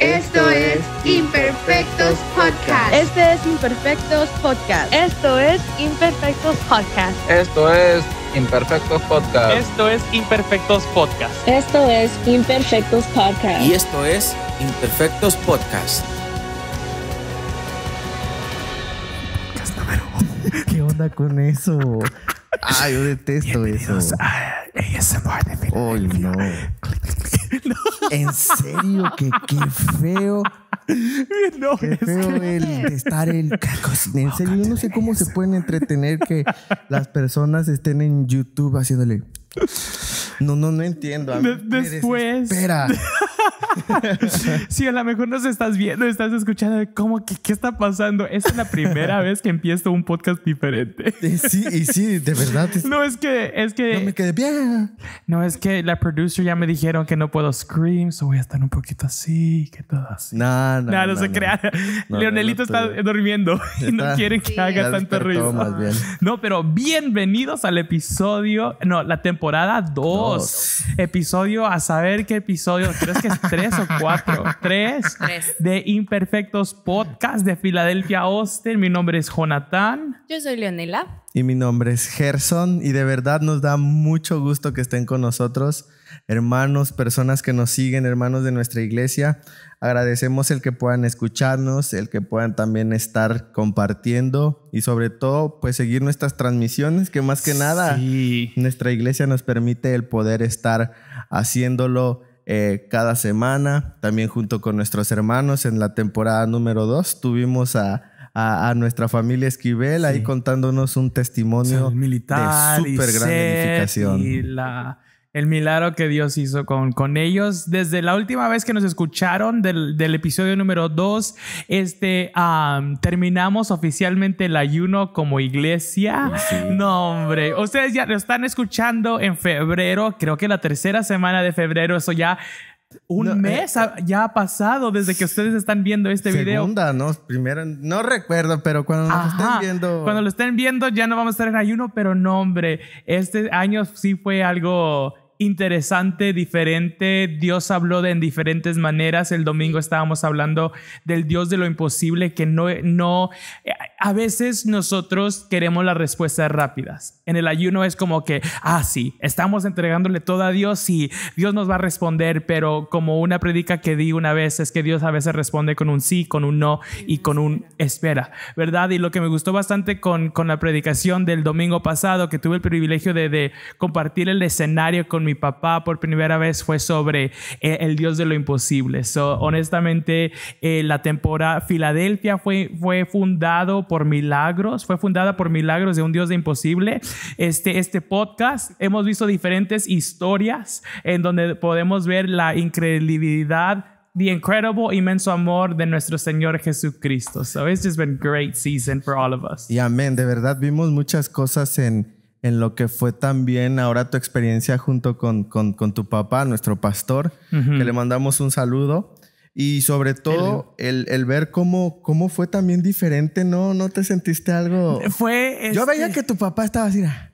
Esto es Imperfectos Podcast. Este es Imperfectos Podcast. Esto es Imperfectos Podcast. Esto es Imperfectos Podcast. Esto es Imperfectos Podcast. Esto es Imperfectos Podcast. Y esto es Imperfectos Podcast. ¿Qué onda con eso? Ay, ah, yo detesto eso. A ASMR de no. En serio, que qué feo. No, qué feo el estar el. En serio, yo no sé cómo se pueden entretener que las personas estén en YouTube haciéndole. No, no, no entiendo. después. Espera si a lo mejor nos estás viendo, estás escuchando, ¿cómo que qué está pasando? es la primera vez que empiezo un podcast diferente. Eh, sí, sí, de verdad. No es que, es que. No me quedé bien. No es que la producer ya me dijeron que no puedo scream, so voy a estar un poquito así, que todo así. No, no. no, se crea. Leonelito está durmiendo y no quieren que haga tanto ruido. No, pero bienvenidos al episodio, no, la temporada 2. Episodio a saber qué episodio. ¿Crees que tres o cuatro, tres, tres, de Imperfectos Podcast de Filadelfia Austin. Mi nombre es Jonathan. Yo soy Leonela. Y mi nombre es Gerson. Y de verdad nos da mucho gusto que estén con nosotros, hermanos, personas que nos siguen, hermanos de nuestra iglesia. Agradecemos el que puedan escucharnos, el que puedan también estar compartiendo y sobre todo pues seguir nuestras transmisiones, que más que nada nuestra iglesia nos permite el poder estar haciéndolo eh, cada semana. También junto con nuestros hermanos en la temporada número 2 tuvimos a, nuestra familia Esquivel ahí contándonos un testimonio de super gran edificación. Y la el milagro que Dios hizo con, con ellos. Desde la última vez que nos escucharon del, episodio número 2, este, terminamos oficialmente el ayuno como iglesia. No, hombre, ustedes ya lo están escuchando en febrero, creo que la tercera semana de febrero, eso ya... Un eh, mes ya ha pasado desde que ustedes están viendo este video. Segunda, no, Primero, no recuerdo, pero cuando lo estén viendo. Cuando lo estén viendo ya no vamos a estar en ayuno, pero no, hombre, este año sí fue algo interesante, diferente. Dios habló de en diferentes maneras. El domingo estábamos hablando del Dios de lo imposible, que no, no a veces nosotros queremos las respuestas rápidas. En el ayuno es como que, ah, sí, estamos entregándole todo a Dios y Dios nos va a responder, pero como una predica que di una vez es que Dios a veces responde con un sí, con un no y con un espera, ¿verdad? Y lo que me gustó bastante con, la predicación del domingo pasado, que tuve el privilegio de, compartir el escenario con mi papá por primera vez, fue sobre eh, el Dios de lo imposible. honestamente, eh, la temporada Filadelfia fue, fue fundado por milagros, fue fundada por milagros de un Dios de imposible. Este, este podcast hemos visto diferentes historias en donde podemos ver la incredibilidad the incredible, inmenso amor de nuestro Señor Jesucristo. So it's just been great season for all of us. Y amén. De verdad vimos muchas cosas en, en lo que fue también ahora tu experiencia junto con, con, tu papá, nuestro pastor, que le mandamos un saludo. Y sobre todo, el, ver cómo, cómo fue también diferente, ¿no? ¿No te sentiste algo? Fue... Yo veía este que tu papá estaba así... Ah,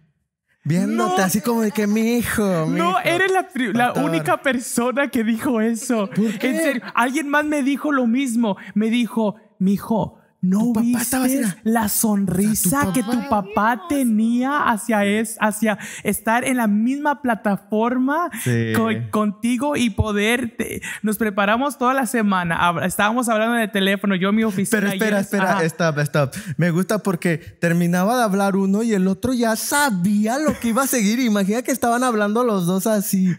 viéndote así como de que mi hijo. no, eres la, única persona que dijo eso. En serio, alguien más me dijo lo mismo. Me dijo, mi hijo, ¿No viste la sonrisa que tu papá tenía hacia, es, hacia estar en la misma plataforma contigo y poder? nos preparamos toda la semana. Estábamos hablando de teléfono, yo en mi oficina. Pero espera, espera, stop, stop. Me gusta porque terminaba de hablar uno y el otro ya sabía lo que iba a seguir. Imagina que estaban hablando los dos así.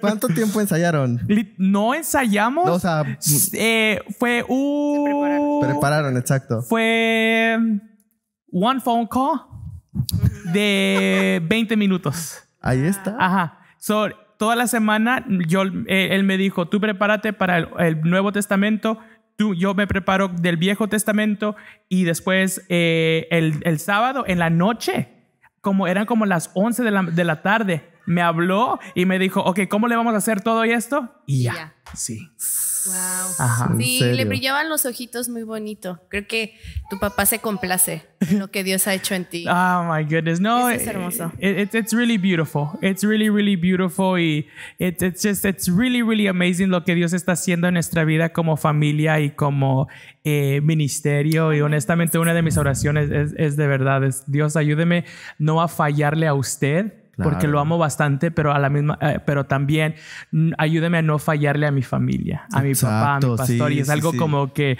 ¿Cuánto tiempo ensayaron? No ensayamos. o sea, eh, fue un... prepararon. prepararon exacto. Fue one phone call de 20 minutos. Ahí está. Ajá. toda la semana yo, él me dijo, tú prepárate para el, Nuevo Testamento, tú, yo me preparo del Viejo Testamento y después eh, el, el, sábado en la noche, como eran como las 11 de la, de la, tarde, me habló y me dijo, ok, ¿cómo le vamos a hacer todo esto? Y ya. Sí. Wow. sí, le brillaban los ojitos muy bonito. Creo que tu papá se complace en lo que Dios ha hecho en ti. Oh my goodness, no, es hermoso. Es eh, realmente eh, it's really beautiful. It's really really beautiful y it, it's just it's really really amazing lo que Dios está haciendo en nuestra vida como familia y como eh, ministerio y honestamente una de mis oraciones es, es de verdad es Dios ayúdeme no a fallarle a usted porque lo amo bastante, pero a la misma, eh, pero también ayúdeme a no fallarle a mi familia, a mi papá, a mi pastor. y es algo como que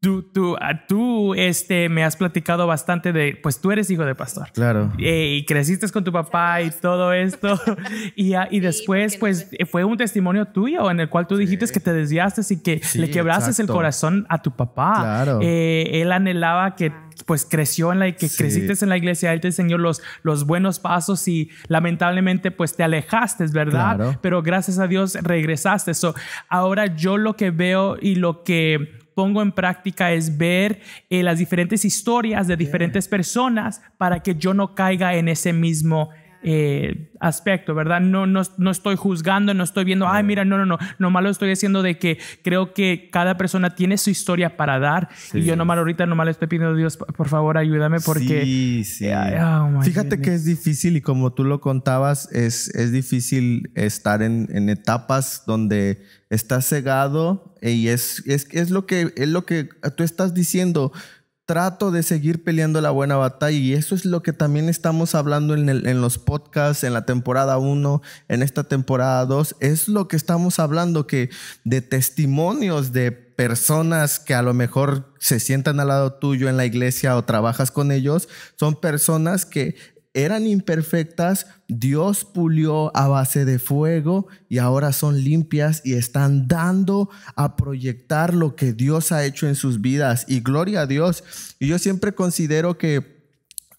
Tú, tú, tú, este, me has platicado bastante de, pues tú eres hijo de pastor. Claro. Eh, y creciste con tu papá y todo esto. y, y después, pues, fue un testimonio tuyo en el cual tú dijiste que te desviaste y que le quebraste el corazón a tu papá. Claro. Eh, él anhelaba que ah. pues creció en la que creciste en la iglesia, él te enseñó los, los buenos pasos y lamentablemente pues te alejaste, ¿verdad? Claro. Pero gracias a Dios regresaste. Eso. ahora yo lo que veo y lo que pongo en práctica es ver eh, las diferentes historias de diferentes personas para que yo no caiga en ese mismo eh, aspecto, ¿verdad? No, no, no estoy juzgando, no estoy viendo, ay, mira, no, no, no, nomás lo estoy haciendo de que creo que cada persona tiene su historia para dar y yo nomás ahorita nomás le estoy pidiendo a Dios, por favor, ayúdame porque... Sí, sí. Eh, oh Fíjate que es difícil y como tú lo contabas, es, es difícil estar en, en etapas donde estás cegado y es, es, es, lo que, es lo que tú estás diciendo trato de seguir peleando la buena batalla y eso es lo que también estamos hablando en, los podcasts, en la temporada 1, en esta temporada 2, es lo que estamos hablando que de testimonios de personas que a lo mejor se sientan al lado tuyo en la iglesia o trabajas con ellos, son personas que eran imperfectas, Dios pulió a base de fuego y ahora son limpias y están dando a proyectar lo que Dios ha hecho en sus vidas. Y gloria a Dios. Y yo siempre considero que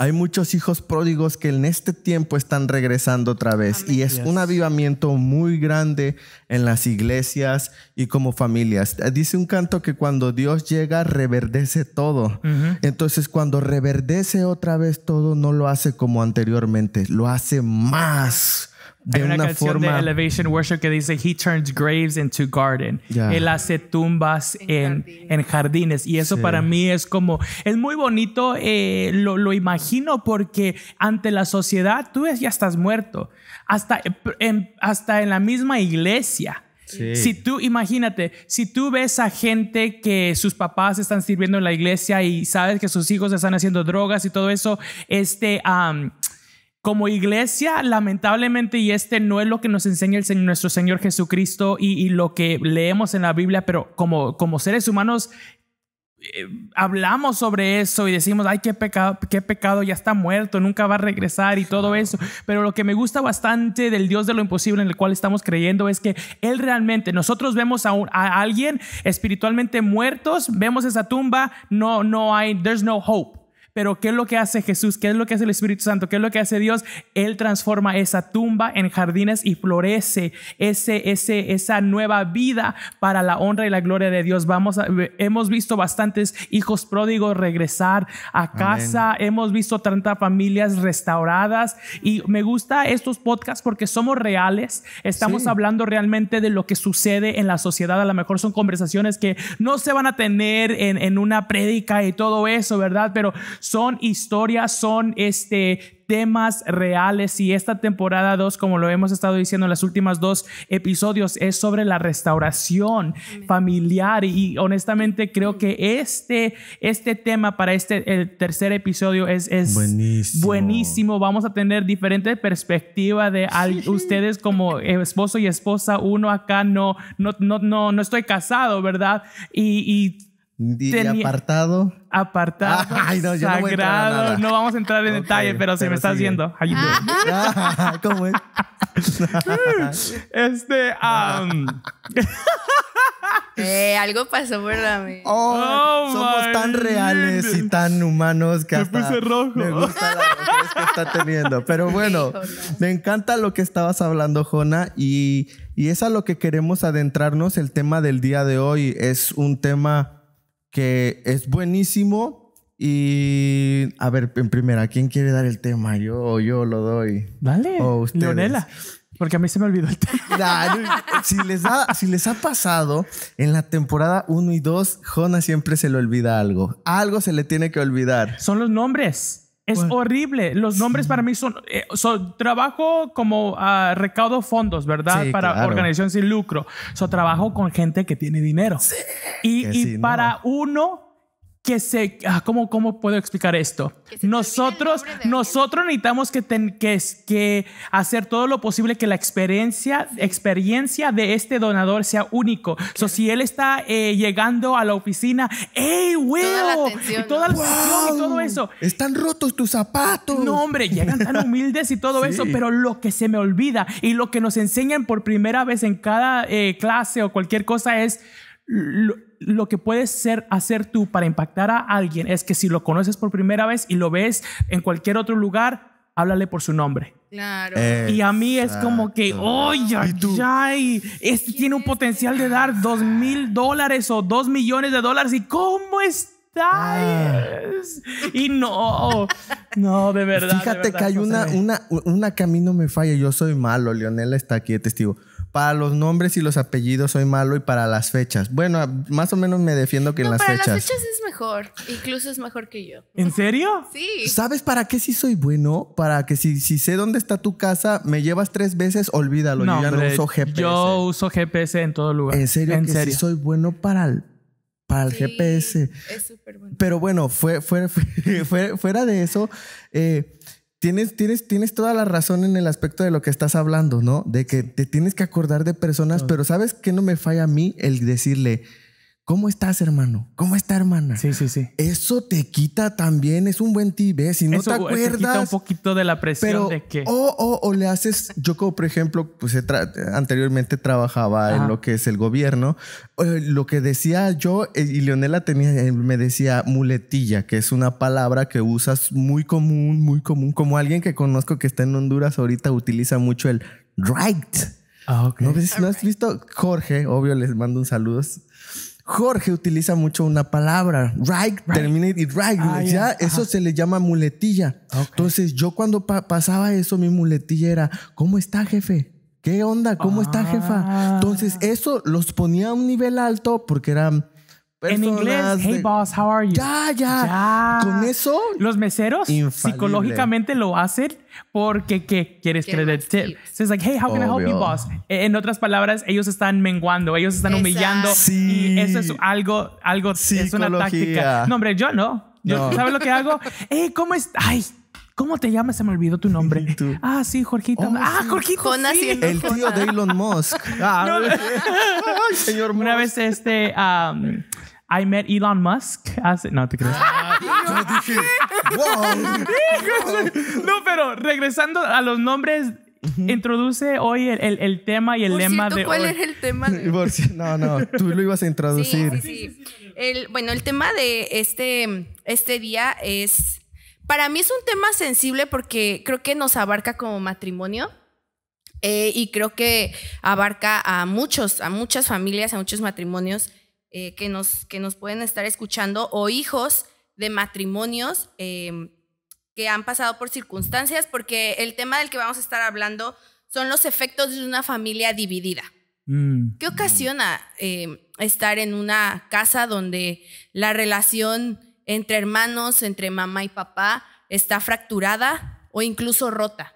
hay muchos hijos pródigos que en este tiempo están regresando otra vez y es un avivamiento muy grande en las iglesias y como familias. Eh, dice un canto que cuando Dios llega reverdece todo. Entonces cuando reverdece otra vez todo no lo hace como anteriormente, lo hace más hay una, canción forma... de Elevation Worship que dice He turns graves into garden. Él hace tumbas en, en, jardines. Y eso para mí es como, es muy bonito, eh, lo, lo, imagino porque ante la sociedad tú ya estás muerto. Hasta eh, en, hasta en la misma iglesia. Si tú, imagínate, si tú ves a gente que sus papás están sirviendo en la iglesia y sabes que sus hijos están haciendo drogas y todo eso, este, como iglesia, lamentablemente, y este no es lo que nos enseña nuestro Señor Jesucristo y, lo que leemos en la Biblia, pero como, como seres humanos eh, hablamos sobre eso y decimos, ay, qué pecado, qué pecado, ya está muerto, nunca va a regresar y todo eso. Pero lo que me gusta bastante del Dios de lo imposible en el cual estamos creyendo es que Él realmente, nosotros vemos a, a alguien espiritualmente muertos, vemos esa tumba, no, no hay, there's no hope pero ¿qué es lo que hace Jesús? ¿Qué es lo que hace el Espíritu Santo? ¿Qué es lo que hace Dios? Él transforma esa tumba en jardines y florece ese, ese, esa nueva vida para la honra y la gloria de Dios. Vamos hemos visto bastantes hijos pródigos regresar a casa, hemos visto tantas familias restauradas y me gusta estos podcasts porque somos reales, estamos hablando realmente de lo que sucede en la sociedad, a lo mejor son conversaciones que no se van a tener en, en una prédica y todo eso, ¿verdad? Pero son historias, son este temas reales y esta temporada 2, como lo hemos estado diciendo en las últimas dos episodios, es sobre la restauración familiar y honestamente creo que este, este tema para este el tercer episodio es, buenísimo. Vamos a tener diferentes perspectivas de ustedes como esposo y esposa, uno acá no, no, no, no, no estoy casado, ¿verdad? y, y Tenía apartado. Apartado. Ay, no, yo sagrado. No, no vamos a entrar en detalle, pero, se me está haciendo. Ah, ¿Cómo es? este. eh, algo pasó verdad. Oh, oh, somos tan reales y tan humanos que hasta puse rojo. me gusta la que está teniendo. Pero bueno, me encanta lo que estabas hablando, Jona, y, y es a lo que queremos adentrarnos. El tema del día de hoy es un tema que es buenísimo. Y a ver, en primera, ¿quién quiere dar el tema? Yo, yo lo doy. vale O Leonela. Porque a mí se me olvidó el tema. Ah, si, les ha, si les ha pasado, en la temporada 1 y 2, Jonah siempre se le olvida algo. Algo se le tiene que olvidar. Son los nombres. Es horrible. Los nombres para mí son, eh, trabajo como ah, recaudo fondos, ¿verdad? para organización sin lucro. So, trabajo con gente que tiene dinero. y, y para uno que se, ah, ¿cómo, puedo explicar esto? Nosotros, nosotros necesitamos que, que, hacer todo lo posible que la experiencia, experiencia de este donador sea único. So, si él está eh, llegando a la oficina, ¡Ey, weón! y todo eso. Están rotos tus zapatos. No, hombre, llegan tan humildes y todo eso, pero lo que se me olvida y lo que nos enseñan por primera vez en cada eh, clase o cualquier cosa es lo que puedes ser, hacer tú para impactar a alguien es que si lo conoces por primera vez y lo ves en cualquier otro lugar, háblale por su nombre. Claro. Eh, y a mí es como que, oye, ay, este tiene un potencial de dar dos mil dólares o dos millones de dólares. ¿Y cómo estás? Ah. Y no, no, de pues verdad. Fíjate que hay una, una, una, camino me falla. Yo soy malo. Leonela está aquí de testigo para los nombres y los apellidos soy malo y para las fechas. Bueno, más o menos me defiendo que en las fechas. Para las fechas es mejor. Incluso es mejor que yo. ¿En serio? Sí. ¿Sabes para qué sí soy bueno? Para que si, sé dónde está tu casa, me llevas tres veces, olvídalo. yo no uso GPS. Yo uso GPS en todo lugar. ¿En serio? ¿En serio? Sí soy bueno para el, para el GPS. Es súper bueno. Pero bueno, fue, fuera de eso. Eh, Tienes, tienes, tienes toda la razón en el aspecto de lo que estás hablando, ¿no? De que te tienes que acordar de personas, pero ¿sabes qué no me falla a mí? El decirle, ¿Cómo estás, hermano? ¿Cómo está, hermana? Sí, sí, sí. Eso te quita también, es un buen tip, ¿eh? Si no te acuerdas. Eh, te quita un poquito de la presión de que. O, o, le haces. Yo, como por ejemplo, pues anteriormente trabajaba en lo que es el gobierno. Eh, lo que decía yo, y Leonela tenía, me decía muletilla, que es una palabra que usas muy común, muy común. Como alguien que conozco que está en Honduras ahorita utiliza mucho el right. Ah, ¿No, ves, ¿No has visto? Jorge, obvio, les mando un saludo. Jorge utiliza mucho una palabra, right, terminate it right. Ah, ya, eso se le llama muletilla. Entonces, yo cuando pasaba eso, mi muletilla era, ¿cómo está, jefe? ¿Qué onda? ¿Cómo está, jefa? Ah. Entonces, eso los ponía a un nivel alto porque eran en inglés, hey boss, how are you? Ya, ya, Con eso. Los meseros psicológicamente lo hacen porque ¿qué quieres creer like, hey, how can I help you, boss? E-, en otras palabras, ellos están menguando, ellos están humillando. Y eso es algo, algo, es una táctica. No, hombre, yo no. ¿Sabes lo que hago? hey, ¿cómo es Ay, ¿Cómo te llamas? Se me olvidó tu nombre. Ah, sí, Jorgito. Oh, ah, sí. Jorgito. El tío de Elon Musk. Ah, señor Una vez este. Um, I met Elon Musk No, te crees. yo dije, No, pero regresando a los nombres, introduce hoy el, el, tema y el lema cierto, de ¿cuál es el tema? no, no, tú lo ibas a introducir. Sí, sí, sí. bueno, el tema de este, este día es para mí es un tema sensible porque creo que nos abarca como matrimonio. Eh, y creo que abarca a muchos, a muchas familias, a muchos matrimonios eh, que, nos, que nos pueden estar escuchando o hijos de matrimonios em, que han pasado por circunstancias, porque el tema del que vamos a estar hablando son los efectos de una familia dividida. Mm. ¿Qué ocasiona em, estar en una casa donde la relación entre hermanos, entre mamá y papá, está fracturada o incluso rota.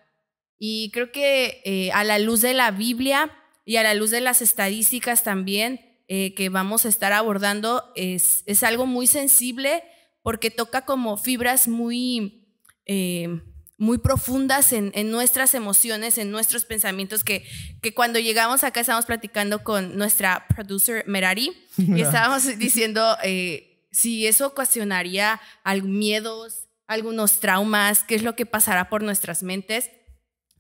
Y creo que eh, a la luz de la Biblia y a la luz de las estadísticas también eh, que vamos a estar abordando, es, es, algo muy sensible porque toca como fibras muy, eh, muy profundas en, nuestras emociones, en nuestros pensamientos, que, que cuando llegamos acá estábamos platicando con nuestra producer Merari y estábamos diciendo si eso ocasionaría miedos, algunos traumas, qué es lo que pasará por nuestras mentes.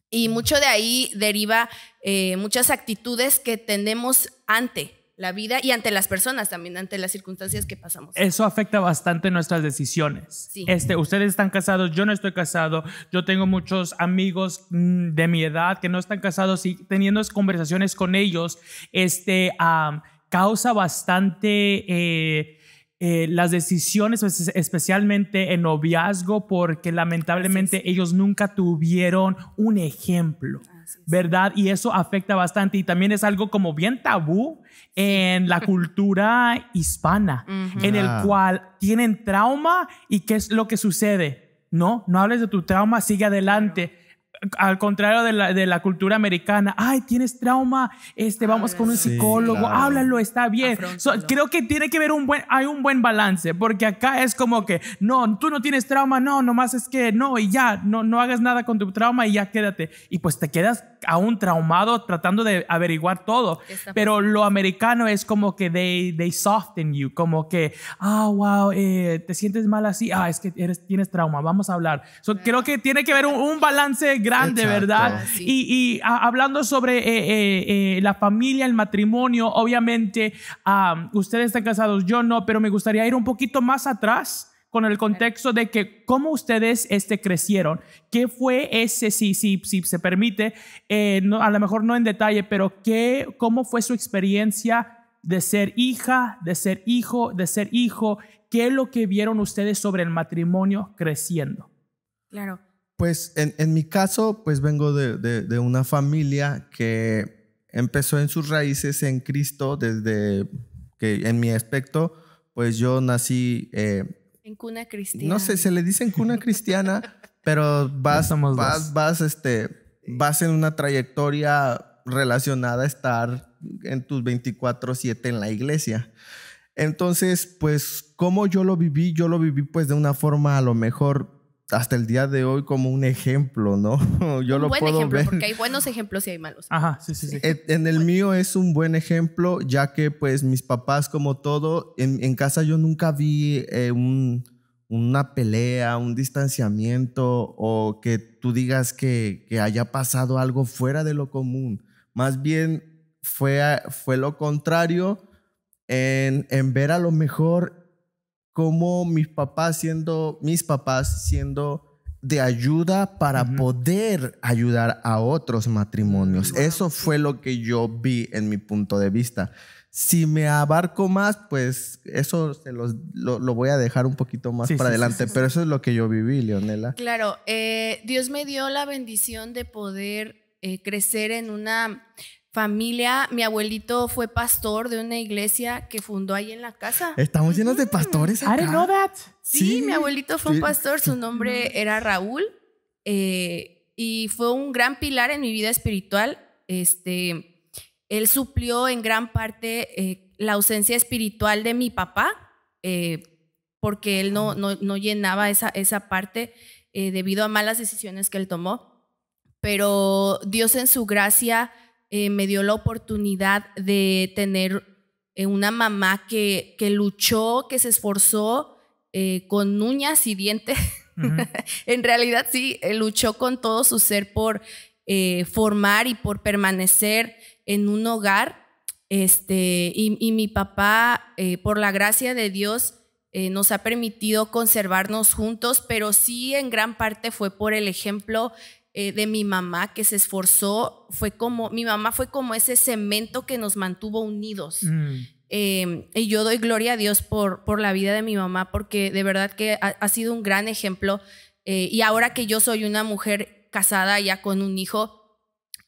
Y mucho de ahí deriva eh, muchas actitudes que tenemos ante la vida y ante las personas también, ante las circunstancias que pasamos. Eso afecta bastante nuestras decisiones. Este, ustedes están casados, yo no estoy casado, yo tengo muchos amigos mm, de mi edad que no están casados y teniendo conversaciones con ellos, este, causa bastante... Eh, eh, las decisiones, pues, especialmente en noviazgo, porque lamentablemente ellos nunca tuvieron un ejemplo, ¿verdad? Y eso afecta bastante y también es algo como bien tabú en la cultura hispana, en el ah. cual tienen trauma y qué es lo que sucede. No, no hables de tu trauma, sigue adelante al contrario de la, de la, cultura americana, ay, tienes trauma, este, vamos ah, con un psicólogo, háblalo, está bien. creo que tiene que ver un buen, hay un buen balance, porque acá es como que, no, tú no tienes trauma, no, nomás es que no, y ya, no, no hagas nada con tu trauma y ya quédate. Y pues te quedas aún traumado tratando de averiguar todo. Pero lo americano es como que they, they soften you, como que, ah, wow, eh, te sientes mal así, ah, es que eres, tienes trauma, vamos a hablar. Creo que tiene que ver un, balance de ¿verdad? Y, hablando sobre eh, eh, eh, la familia, el matrimonio, obviamente a ustedes están casados, yo no, pero me gustaría ir un poquito más atrás con el contexto de que cómo ustedes este, crecieron, qué fue ese, si, si, si se permite, no, a lo mejor no en detalle, pero qué, cómo fue su experiencia de ser hija, de ser hijo, de ser hijo, qué es lo que vieron ustedes sobre el matrimonio creciendo. Claro. Pues en, mi caso, pues vengo de, una familia que empezó en sus raíces en Cristo desde que en mi aspecto, pues yo nací... Eh, en cuna cristiana. No sé, se le dice en cuna cristiana, pero vas, vas, este, vas en una trayectoria relacionada a estar en tus 24/7 en la iglesia. Entonces, pues, ¿cómo yo lo viví? Yo lo viví pues de una forma a lo mejor hasta el día de hoy como un ejemplo, ¿no? Yo un lo buen puedo ejemplo, ver. porque hay buenos ejemplos y hay malos. En, el mío es un buen ejemplo, ya que pues mis papás, como todo, en, casa yo nunca vi eh, una pelea, un distanciamiento o que tú digas que, haya pasado algo fuera de lo común. Más bien fue, fue lo contrario en, en ver a lo mejor como mis papás siendo, mis papás siendo de ayuda para poder ayudar a otros matrimonios. Eso fue lo que yo vi en mi punto de vista. Si me abarco más, pues eso se los, lo, voy a dejar un poquito más para adelante, pero eso es lo que yo viví, Leonela. Claro, eh, Dios me dio la bendición de poder eh, crecer en una familia, mi abuelito fue pastor de una iglesia que fundó ahí en la casa. Estamos llenos de pastores acá. I know that. Sí, mi abuelito fue un pastor, su nombre era Raúl eh, y fue un gran pilar en mi vida espiritual. Este, él suplió en gran parte eh, la ausencia espiritual de mi papá eh, porque él no, no, no, llenaba esa, esa parte debido a malas decisiones que él tomó. Pero Dios en su gracia eh, me dio la oportunidad de tener eh, una mamá que, que, luchó, que se esforzó eh, con uñas y dientes. en realidad sí, luchó con todo su ser por formar y por permanecer en un hogar. Este, y, y mi papá, por la gracia de Dios, nos ha permitido conservarnos juntos, pero sí en gran parte fue por el ejemplo eh, de mi mamá que se esforzó, fue como, mi mamá fue como ese cemento que nos mantuvo unidos. Mm. Eh, y yo doy gloria a Dios por, por la vida de mi mamá, porque de verdad que ha, sido un gran ejemplo. Eh, y ahora que yo soy una mujer casada ya con un hijo,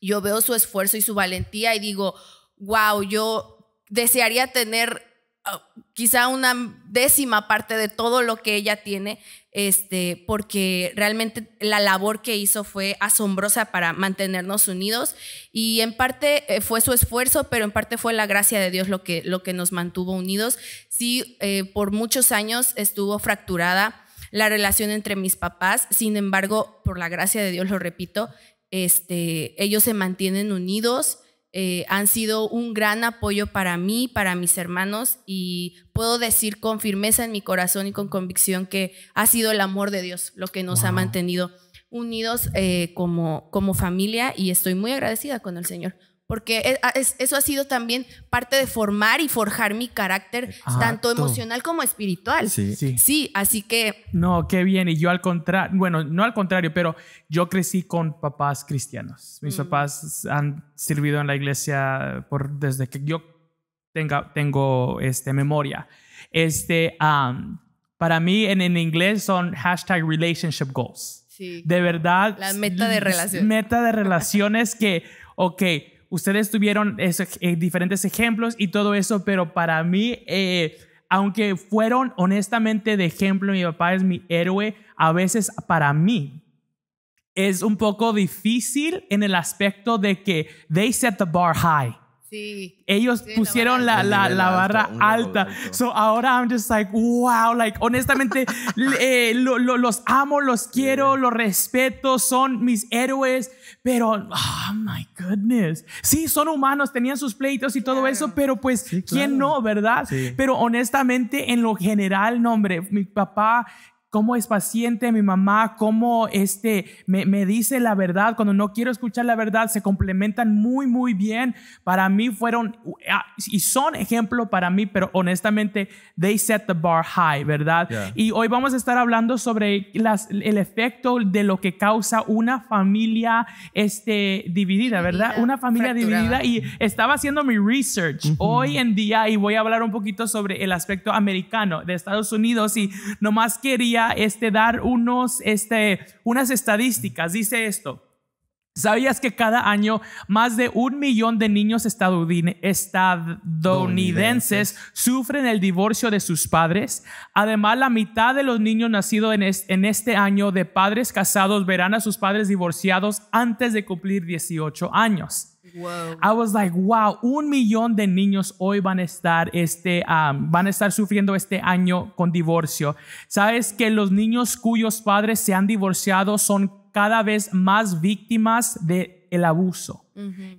yo veo su esfuerzo y su valentía y digo, wow, yo desearía tener ah, quizá una décima parte de todo lo que ella tiene este, porque realmente la labor que hizo fue asombrosa para mantenernos unidos y en parte eh, fue su esfuerzo, pero en parte fue la gracia de Dios lo que, lo que nos mantuvo unidos. Sí, eh, por muchos años estuvo fracturada la relación entre mis papás, sin embargo, por la gracia de Dios, lo repito, este, ellos se mantienen unidos eh, han sido un gran apoyo para mí, para mis hermanos y puedo decir con firmeza en mi corazón y con convicción que ha sido el amor de Dios lo que nos ha mantenido unidos eh, como, como familia y estoy muy agradecida con el Señor porque e-, eso ha sido también parte de formar y forjar mi carácter, tanto emocional como espiritual. Sí. sí. sí, así que... No, qué bien, y yo al contrario, bueno, no al contrario, pero yo crecí con papás cristianos. Mis mm. papás han servido en la iglesia por, desde que yo tenga, tengo este, memoria. Este, para mí en, en inglés son hashtag relationship goals. Sí. De verdad. La meta de relaciones. Meta de relaciones que, ok ustedes tuvieron eh, diferentes ejemplos y todo eso, pero para mí, eh, aunque fueron honestamente de ejemplo, mi papá es mi héroe, a veces para mí es un poco difícil en el aspecto de que they set the bar high. Ellos pusieron la, barra alta. So ahora I'm just like, wow, like, honestamente, eh, los amo, los quiero, los respeto, son mis héroes, pero, oh my goodness. Sí, son humanos, tenían sus pleitos y todo eso, pero pues, ¿quién no, verdad? Pero honestamente, en lo general, no, hombre, mi papá cómo es paciente mi mamá, cómo este, me, dice la verdad cuando no quiero escuchar la verdad, se complementan muy, muy bien. Para mí fueron ah, y son ejemplo para mí, pero honestamente, they set the bar high, ¿verdad? Y hoy vamos a estar hablando sobre el efecto de lo que causa una familia este, dividida, ¿verdad? una familia dividida. Y estaba haciendo mi research hoy en día y voy a hablar un poquito sobre el aspecto americano de Estados Unidos y nomás quería este, dar unos, este, unas estadísticas. Dice esto. ¿Sabías que cada año más de un millón de niños estadounidenses sufren el divorcio de sus padres? Además, la mitad de los niños nacidos en, este año de padres casados verán a sus padres divorciados antes de cumplir 18 años. I was like, wow, un millón de niños hoy van a estar, este, van a estar sufriendo este año con divorcio. Sabes que los niños cuyos padres se han divorciado son cada vez más víctimas de el abuso.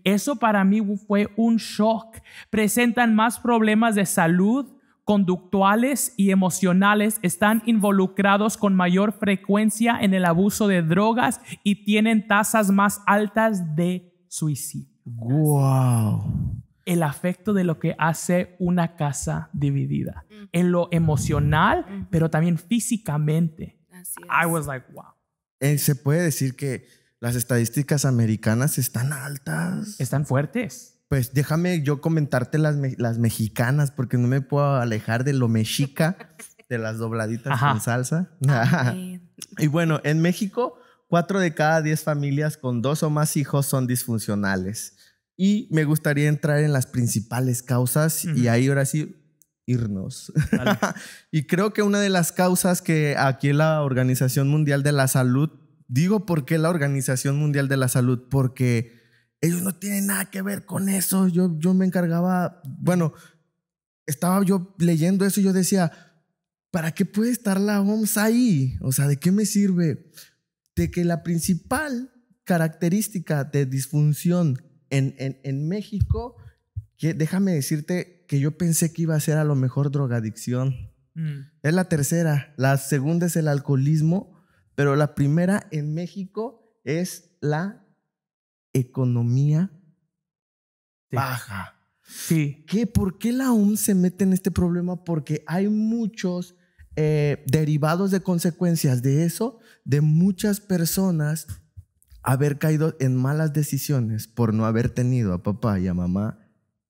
Eso para mí fue un shock. Presentan más problemas de salud conductuales y emocionales, están involucrados con mayor frecuencia en el abuso de drogas y tienen tasas más altas de suicidio. Wow. El afecto de lo que hace una casa dividida mm. en lo emocional, mm. pero también físicamente. I was like, wow. Eh, se puede decir que las estadísticas americanas están altas. Están fuertes pues déjame yo comentarte las, las, mexicanas, porque no me puedo alejar de lo mexica, de las dobladitas en con salsa. y bueno, en México, cuatro de cada diez familias con dos o más hijos son disfuncionales. Y me gustaría entrar en las principales causas y ahí ahora sí irnos. y creo que una de las causas que aquí la Organización Mundial de la Salud, digo por qué la Organización Mundial de la Salud, porque ellos no tienen nada que ver con eso. Yo, yo me encargaba, bueno, estaba yo leyendo eso y yo decía, ¿para qué puede estar la OMS ahí? O sea, ¿de qué me sirve? De que la principal característica de disfunción en, en, en México, que déjame decirte que yo pensé que iba a ser a lo mejor drogadicción. Mm. Es la tercera. La segunda es el alcoholismo, pero la primera en México es la economía baja. Sí. ¿Qué? ¿Por qué la OMS se mete en este problema? Porque hay muchos eh, derivados de consecuencias de eso, de muchas personas haber caído en malas decisiones por no haber tenido a papá y a mamá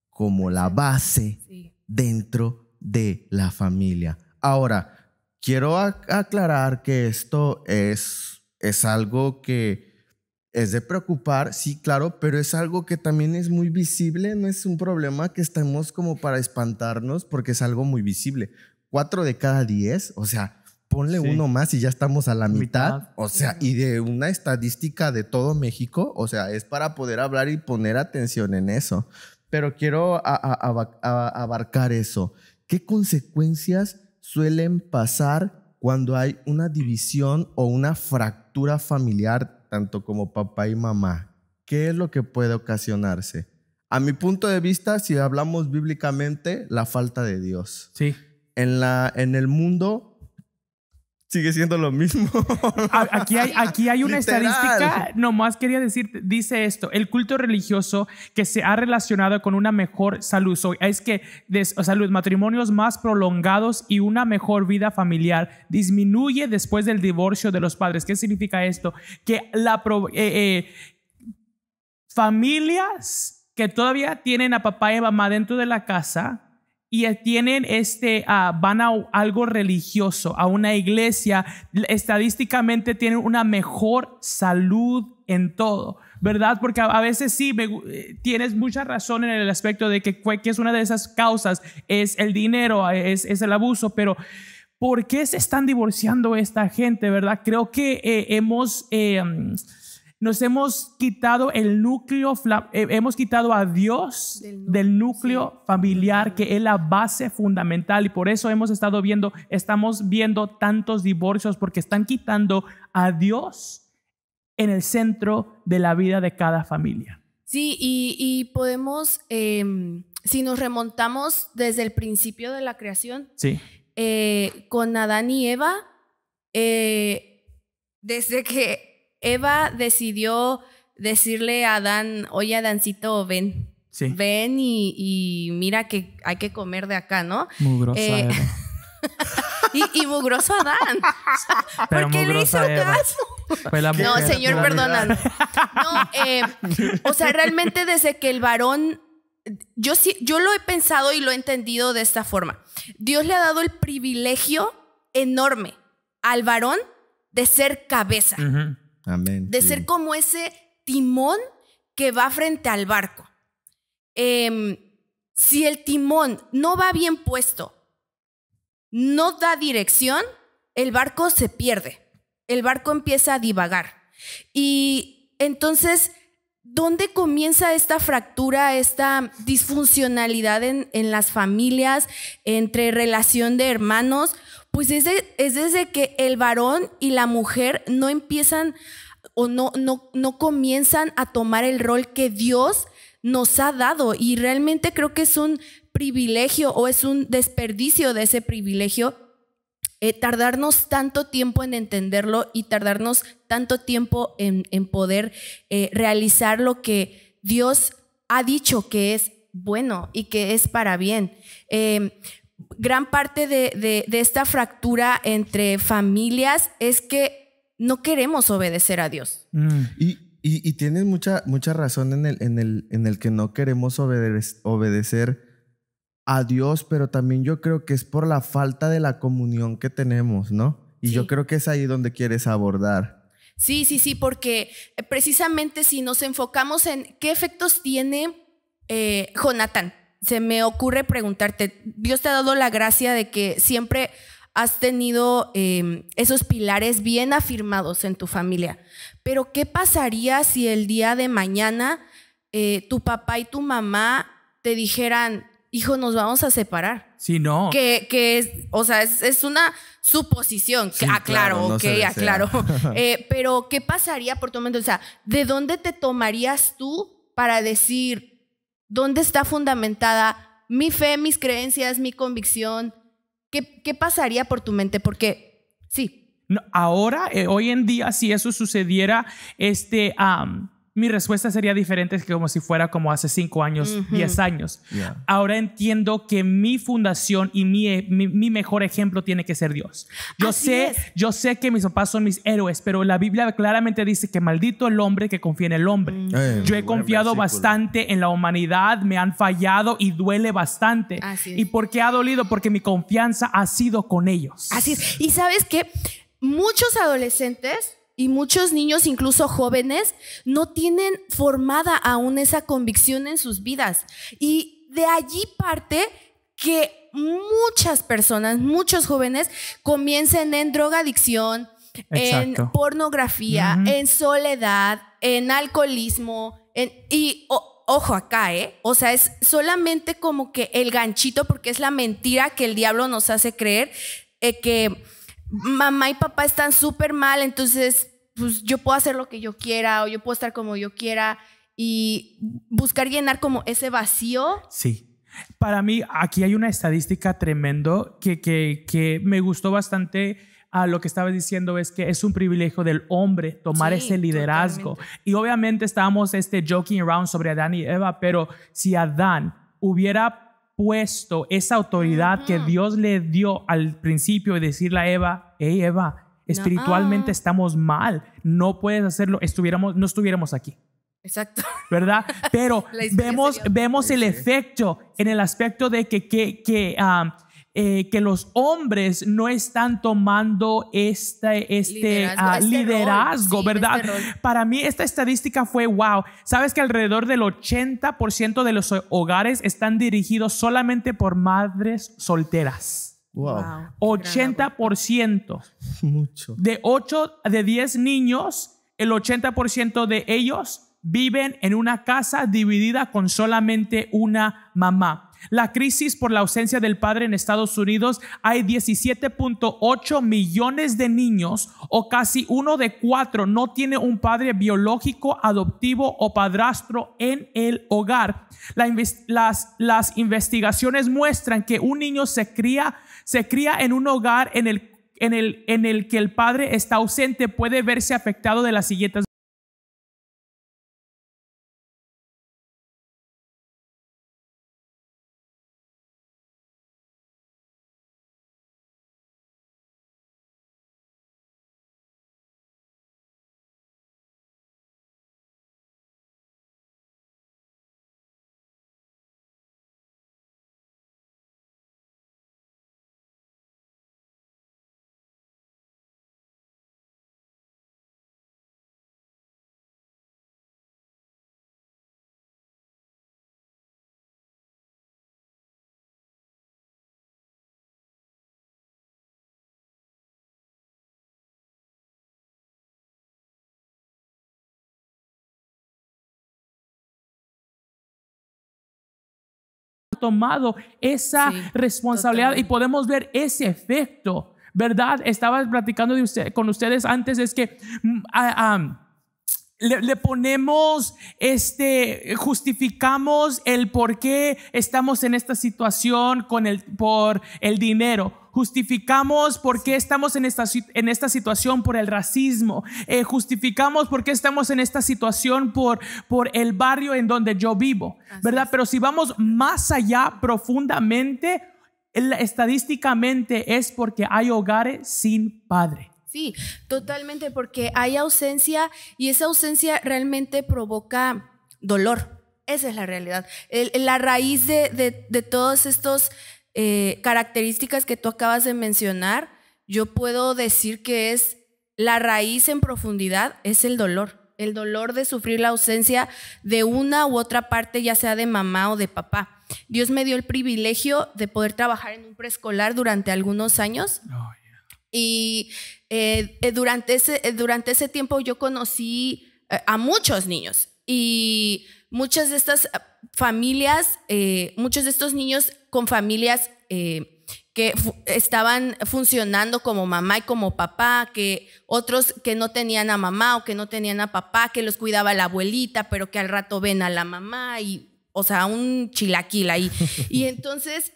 como la base dentro de la familia. Ahora, quiero aclarar que esto es, es algo que es de preocupar, sí, claro, pero es algo que también es muy visible, no es un problema que estemos como para espantarnos porque es algo muy visible. Cuatro de cada diez, o sea, ponle uno más y ya estamos a la mitad. O sea, y de una estadística de todo México, o sea, es para poder hablar y poner atención en eso. Pero quiero abarcar eso. ¿Qué consecuencias suelen pasar cuando hay una división o una fractura familiar, tanto como papá y mamá? ¿Qué es lo que puede ocasionarse? A mi punto de vista, si hablamos bíblicamente, la falta de Dios. Sí. En, la, en el mundo sigue siendo lo mismo. Aquí hay, aquí hay una estadística estadística, nomás quería decir, dice esto, el culto religioso que se ha relacionado con una mejor salud, es que los matrimonios más prolongados y una mejor vida familiar disminuye después del divorcio de los padres. ¿Qué significa esto? Que la eh, eh, familias que todavía tienen a papá y mamá dentro de la casa, y tienen este, ah, van a algo religioso, a una iglesia, estadísticamente tienen una mejor salud en todo, ¿verdad? Porque a, veces sí, eh, tienes mucha razón en el aspecto de que, que, es una de esas causas, es el dinero, eh, es, el abuso, pero... ¿Por qué se están divorciando esta gente, verdad? Creo que eh, hemos em, nos hemos quitado el núcleo, eh, hemos quitado a Dios del, núcleo, familiar, que es la base fundamental. Y por eso hemos estado viendo, estamos viendo tantos divorcios, porque están quitando a Dios en el centro de la vida de cada familia. Sí, y, podemos, em, si nos remontamos desde el principio de la creación, eh, con Adán y Eva, eh, desde que Eva decidió decirle a Adán, oye Adancito, ven. Ven y, mira que hay que comer de acá, ¿no? Mugroso eh, y, mugroso Adán. Pero le hizo caso? no, señor, perdóname. No, eh, o sea, realmente desde que el varón, yo sí, yo lo he pensado y lo he entendido de esta forma. Dios le ha dado el privilegio enorme al varón de ser cabeza. De ser como ese timón que va frente al barco. Em, si el timón no va bien puesto, no da dirección, el barco se pierde, el barco empieza a divagar. Y entonces, ¿dónde comienza esta fractura, esta disfuncionalidad en las familias, entre relación de hermanos? Pues es, desde que el varón y la mujer no empiezan o no, no, no comienzan a tomar el rol que Dios nos ha dado. Y realmente creo que es un privilegio o es un desperdicio de ese privilegio eh, tardarnos tanto tiempo en entenderlo y tardarnos tanto tiempo en, poder eh, realizar lo que Dios ha dicho que es bueno y que es para bien. Eh, gran parte de, esta fractura entre familias es que no queremos obedecer a Dios. Mm. Y, tienes mucha, mucha razón en el, en, el, en el que no queremos obedecer, obedecer a Dios, pero también yo creo que es por la falta de la comunión que tenemos, ¿no? Y yo creo que es ahí donde quieres abordar. Sí, sí, sí, porque eh, precisamente si nos enfocamos en qué efectos tiene eh, Jonathan, se me ocurre preguntarte, Dios te ha dado la gracia de que siempre has tenido em, esos pilares bien afirmados en tu familia, pero ¿qué pasaría si el día de mañana eh, tu papá y tu mamá te dijeran, hijo, nos vamos a separar? Sí, no. Que, que es, o sea, es, una suposición, aclaro, claro, ok, aclaro. Eh, pero ¿qué pasaría por tu momento? O sea, ¿de dónde te tomarías tú para decir, ¿Dónde está fundamentada mi fe, mis creencias, mi convicción? ¿Qué, pasaría por tu mente? Porque sí. ahora, eh, hoy en día, si eso sucediera, este, mi respuesta sería diferente que como si fuera como hace cinco años, 10 años. Ahora entiendo que mi fundación y mi, mejor ejemplo tiene que ser Dios. Yo sé, yo sé que mis papás son mis héroes, pero la Biblia claramente dice que maldito el hombre que confía en el hombre. Mm. yo he confiado bastante en la humanidad, me han fallado y duele bastante. ¿Y por qué ha dolido? Porque mi confianza ha sido con ellos. Así es. Y sabes que muchos adolescentes y muchos niños, incluso jóvenes, no tienen formada aún esa convicción en sus vidas. Y de allí parte que muchas personas, muchos jóvenes comiencen en drogadicción, en pornografía, en soledad, en alcoholismo, y ojo acá, ¿eh? O sea, es solamente como que el ganchito, porque es la mentira que el diablo nos hace creer eh, que mamá y papá están súper mal, entonces pues yo puedo hacer lo que yo quiera o yo puedo estar como yo quiera y buscar llenar como ese vacío. Sí. Para mí, aquí hay una estadística tremendo que, que, me gustó bastante a lo que estabas diciendo es que es un privilegio del hombre tomar ese liderazgo. Y obviamente estábamos este joking around sobre Adán y Eva, pero si Adán hubiera puesto esa autoridad que Dios le dio al principio de decirle a Eva, hey Eva, espiritualmente estamos mal, no puedes hacerlo, estuviéramos, no estuviéramos aquí. Exacto. ¿Verdad? Pero vemos, vemos el efecto en el aspecto de que, que, ah, eh, que los hombres no están tomando este, este liderazgo, ah, este este ¿verdad? Para mí esta estadística fue wow. Sabes que alrededor del 80% de los hogares están dirigidos solamente por madres solteras. wow. 80%. Mucho. De 8 de 10 niños, el 80% de ellos viven en una casa dividida con solamente una mamá. La crisis por la ausencia del padre en Estados Unidos, hay 17.8 millones de niños o casi uno de cuatro no tiene un padre biológico, adoptivo o padrastro en el hogar. las, las, investigaciones muestran que un niño se cría, se cría en un hogar en el, en el, en el que el padre está ausente puede verse afectado de las siguientes tomado esa responsabilidad y podemos ver ese efecto, ¿verdad? Estaba platicando con ustedes antes, es que... Mm, ah, ah, le, ponemos, este, justificamos el por qué estamos en esta situación con el, por el dinero. Justificamos por qué estamos en esta, en esta situación por el racismo. Eh, justificamos por qué estamos en esta situación por, por el barrio en donde yo vivo, ¿verdad? Pero si vamos más allá profundamente, estadísticamente es porque hay hogares sin padre. Sí, totalmente, porque hay ausencia y esa ausencia realmente provoca dolor. Esa es la realidad. la raíz de, de, de todas estas eh, características que tú acabas de mencionar, yo puedo decir que es la raíz en profundidad, es el dolor. El dolor de sufrir la ausencia de una u otra parte, ya sea de mamá o de papá. Dios me dio el privilegio de poder trabajar en un preescolar durante algunos años. Oh, y eh, eh, durante, ese, eh, durante ese tiempo yo conocí a muchos niños y muchas de estas familias, muchos de estos niños con familias que estaban funcionando como mamá y como papá, que otros que no tenían a mamá o que no tenían a papá, que los cuidaba la abuelita, pero que al rato ven a la mamá y, o sea, un chilaquil ahí. y entonces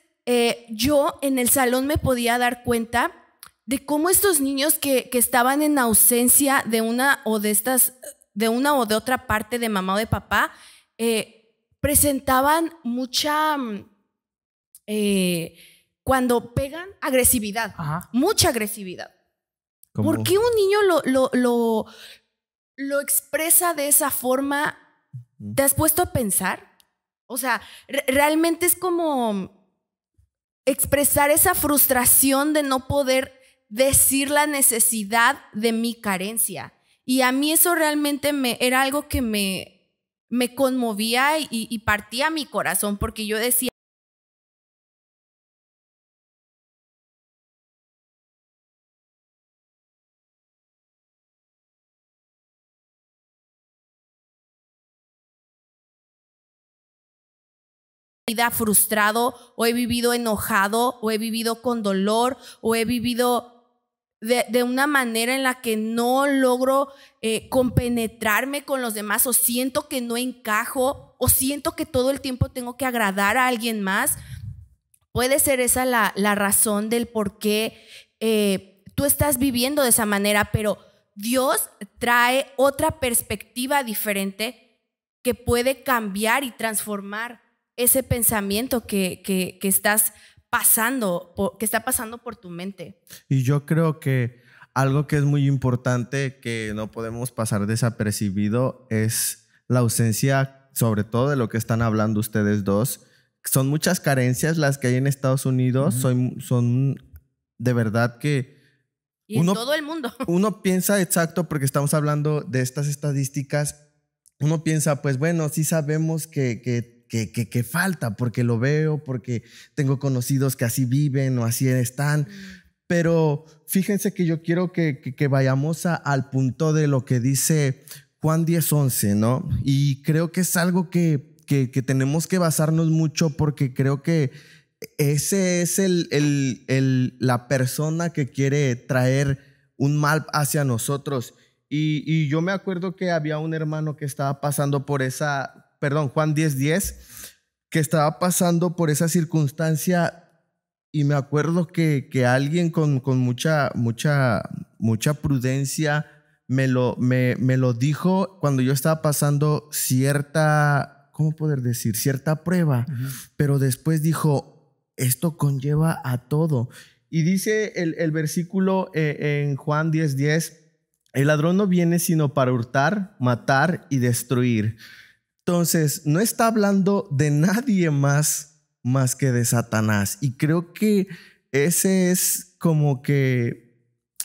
yo en el salón me podía dar cuenta de cómo estos niños que, estaban en ausencia de una o de estas, de una o de otra parte de mamá o de papá, eh, presentaban mucha, mm, eh, cuando pegan, agresividad, mucha agresividad. porque ¿Por qué un niño lo, lo, lo, expresa de esa forma? ¿Te has puesto a pensar? O sea, realmente es como expresar esa frustración de no poder decir la necesidad de mi carencia. Y a mí eso realmente me, era algo que me, conmovía y, y partía mi corazón, porque yo decía, frustrado o he vivido enojado o he vivido con dolor o he vivido de, una manera en la que no logro eh, compenetrarme con los demás o siento que no encajo o siento que todo el tiempo tengo que agradar a alguien más. Puede ser esa la, razón del por qué eh, tú estás viviendo de esa manera, pero Dios trae otra perspectiva diferente que puede cambiar y transformar ese pensamiento que, que, que estás pasando, que está pasando por tu mente. Y yo creo que algo que es muy importante que no podemos pasar desapercibido es la ausencia, sobre todo de lo que están hablando ustedes dos. Son muchas carencias las que hay en Estados Unidos, son, son de verdad que... Y en todo el mundo. Uno piensa, exacto, porque estamos hablando de estas estadísticas, uno piensa, pues bueno, sí sabemos que, que que, falta, porque lo veo, porque tengo conocidos que así viven o así están. Pero fíjense que yo quiero que, vayamos al punto de lo que dice Juan 10:11, ¿no? Y creo que es algo que, tenemos que basarnos mucho porque creo que ese es el, el, la persona que quiere traer un mal hacia nosotros. y, yo me acuerdo que había un hermano que estaba pasando por esa, perdón, Juan 10:10, 10, que estaba pasando por esa circunstancia y me acuerdo que, que alguien con, con, mucha, mucha, mucha prudencia me lo, me, me lo dijo cuando yo estaba pasando cierta, ¿cómo poder decir? Cierta prueba, pero después dijo, esto conlleva a todo. Y dice el, versículo eh, en Juan 10:10, 10, el ladrón no viene sino para hurtar, matar y destruir. Entonces, no está hablando de nadie más más que de Satanás. Y creo que ese es como que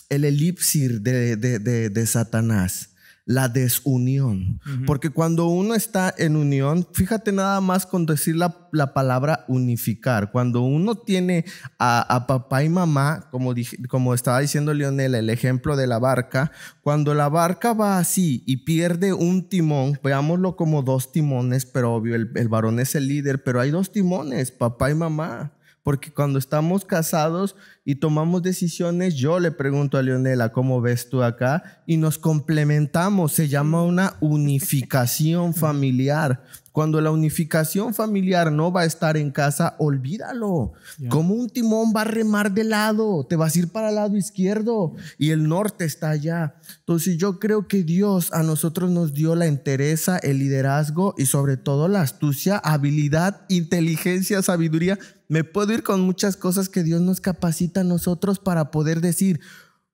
el elipsir de Satanás la desunión. Porque cuando uno está en unión, fíjate nada más con decir la, palabra unificar. Cuando uno tiene a, papá y mamá, como, como estaba diciendo Leonel, el ejemplo de la barca, cuando la barca va así y pierde un timón, veámoslo como dos timones, pero obvio, el, el varón es el líder, pero hay dos timones, papá y mamá. Porque cuando estamos casados y tomamos decisiones, yo le pregunto a Leonela, ¿cómo ves tú acá? Y nos complementamos, se llama una unificación familiar. Cuando la unificación familiar no va a estar en casa, olvídalo. Como un timón va a remar de lado, te vas a ir para el lado izquierdo y el norte está allá. Entonces yo creo que Dios a nosotros nos dio la entereza, el liderazgo y sobre todo la astucia, habilidad, inteligencia, sabiduría. Me puedo ir con muchas cosas que Dios nos capacita a nosotros para poder decir,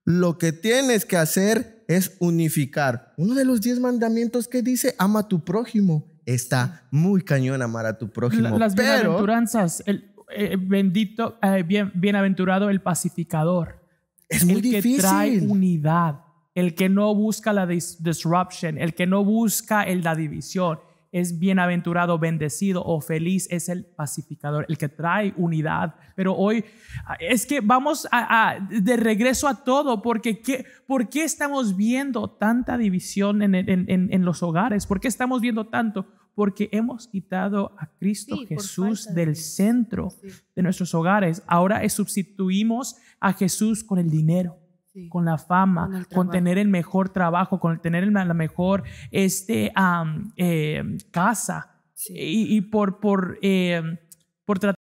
lo que tienes que hacer es unificar. Uno de los diez mandamientos que dice, ama a tu prójimo está muy cañón amar a tu prójimo. las pero... bienaventuranzas, el eh, bendito, eh, bien, bienaventurado el pacificador. Es muy el difícil. que trae unidad, el que no busca la disruption, el que no busca el, la división, es bienaventurado, bendecido o feliz es el pacificador, el que trae unidad. Pero hoy ah, es que vamos de regreso a todo, porque ¿qué, ¿por qué estamos viendo tanta división en, los hogares? ¿Por qué estamos viendo tanto? porque hemos quitado a Cristo Jesús del centro de nuestros hogares. Ahora sustituimos a Jesús con el dinero, con la fama, con, tener el mejor trabajo, con tener la mejor este, eh, casa. Y, por, por, eh, por tratar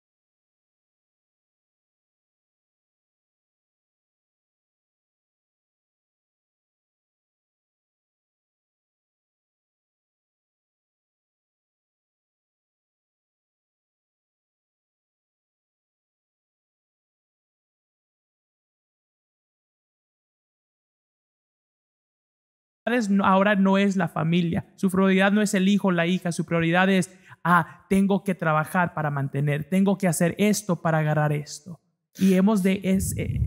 ahora no es la familia, su prioridad no es el hijo, la hija, su prioridad es, ah, tengo que trabajar para mantener, tengo que hacer esto para agarrar esto. Y hemos de... Eh,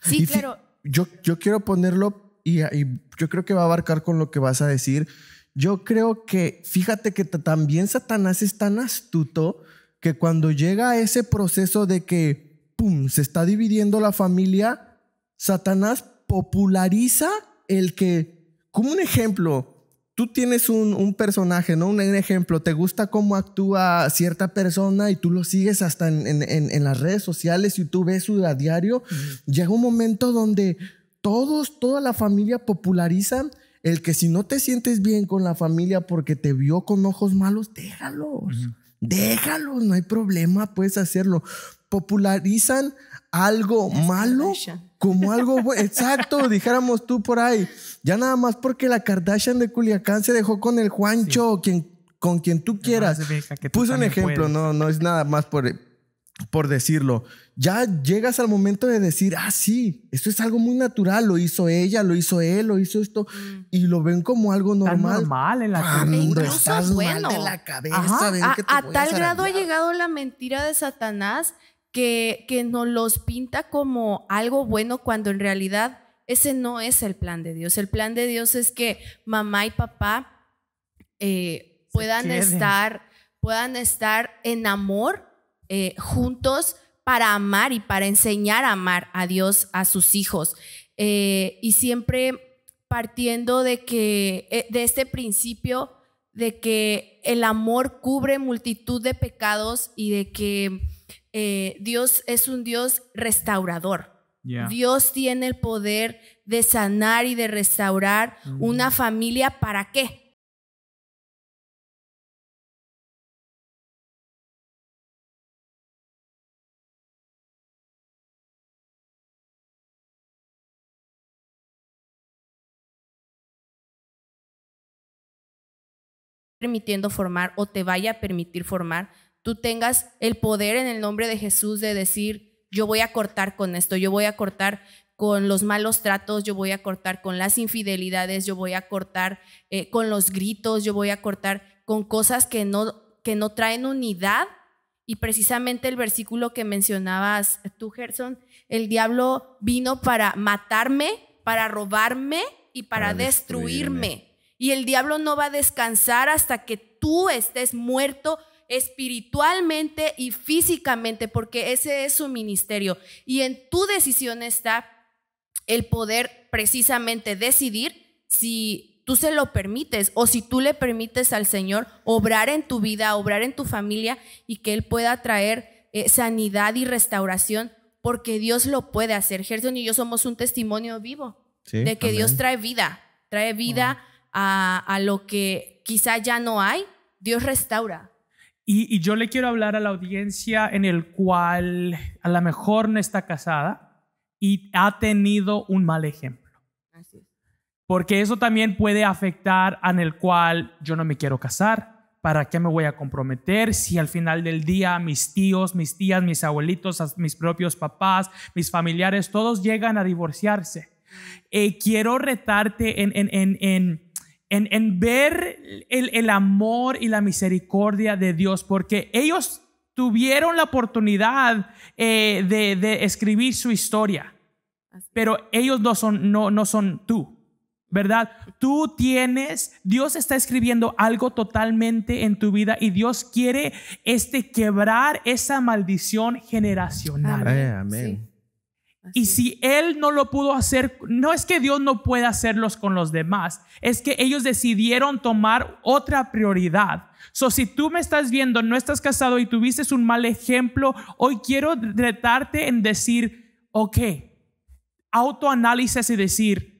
sí, claro. yo, yo quiero ponerlo y, y yo creo que va a abarcar con lo que vas a decir. Yo creo que, fíjate que también Satanás es tan astuto que cuando llega a ese proceso de que, ¡pum!, se está dividiendo la familia, Satanás populariza el que como un ejemplo, tú tienes un, personaje, ¿no? Un, ejemplo, te gusta cómo actúa cierta persona y tú lo sigues hasta en, las redes sociales y tú ves su a diario. Llega un momento donde todos, toda la familia popularizan el que si no te sientes bien con la familia porque te vio con ojos malos, déjalos. Déjalos, no hay problema, puedes hacerlo. Popularizan algo malo como algo Exacto, dijéramos tú por ahí. Ya nada más porque la Kardashian de Culiacán se dejó con el Juancho, o con quien tú quieras. Puse un ejemplo, no, no es nada más por, por decirlo. Ya llegas al momento de decir, ah, sí, esto es algo muy natural, lo hizo ella, lo hizo él, lo hizo esto, mm. y lo ven como algo normal. Tan normal en la cabeza, a, tal grado ha llegado la mentira de Satanás que, que nos los pinta como algo bueno cuando en realidad ese no es el plan de Dios. El plan de Dios es que mamá y papá eh, puedan, estar, puedan estar en amor eh, juntos para amar y para enseñar a amar a Dios a sus hijos. Eh, y siempre partiendo de que, de este principio de que el amor cubre multitud de pecados y de que eh, Dios es un Dios restaurador. Dios tiene el poder de sanar y de restaurar mm. una familia. ¿Para qué? permitiendo formar o te vaya a permitir formar tú tengas el poder en el nombre de Jesús de decir, yo voy a cortar con esto, yo voy a cortar con los malos tratos, yo voy a cortar con las infidelidades, yo voy a cortar eh, con los gritos, yo voy a cortar con cosas que no, que no traen unidad. Y precisamente el versículo que mencionabas tú, Gerson, el diablo vino para matarme, para robarme y para, destruirme. destruirme. Y el diablo no va a descansar hasta que tú estés muerto espiritualmente y físicamente, porque ese es su ministerio. Y en tu decisión está el poder precisamente decidir si tú se lo permites o si tú le permites al Señor obrar en tu vida, obrar en tu familia y que Él pueda traer eh, sanidad y restauración, porque Dios lo puede hacer. Gerson y yo somos un testimonio vivo de que Dios trae vida, trae vida a, a lo que quizá ya no hay, Dios restaura. Y, yo le quiero hablar a la audiencia en el cual a lo mejor no está casada y ha tenido un mal ejemplo. Porque eso también puede afectar en el cual yo no me quiero casar, ¿para qué me voy a comprometer si al final del día mis tíos, mis tías, mis abuelitos, mis propios papás, mis familiares, todos llegan a divorciarse? Mm. Eh, quiero retarte en, en en, ver el, amor y la misericordia de Dios, porque ellos tuvieron la oportunidad eh, de, escribir su historia, pero ellos no son, no, no son tú, ¿verdad? Tú tienes, Dios está escribiendo algo totalmente en tu vida y Dios quiere este, quebrar esa maldición generacional. Amén. Y si Él no lo pudo hacer, no es que Dios no pueda hacerlos con los demás, es que ellos decidieron tomar otra prioridad. So, si tú me estás viendo, no estás casado y tuviste un mal ejemplo, hoy quiero retarte en decir, ok, autoanálisis y decir,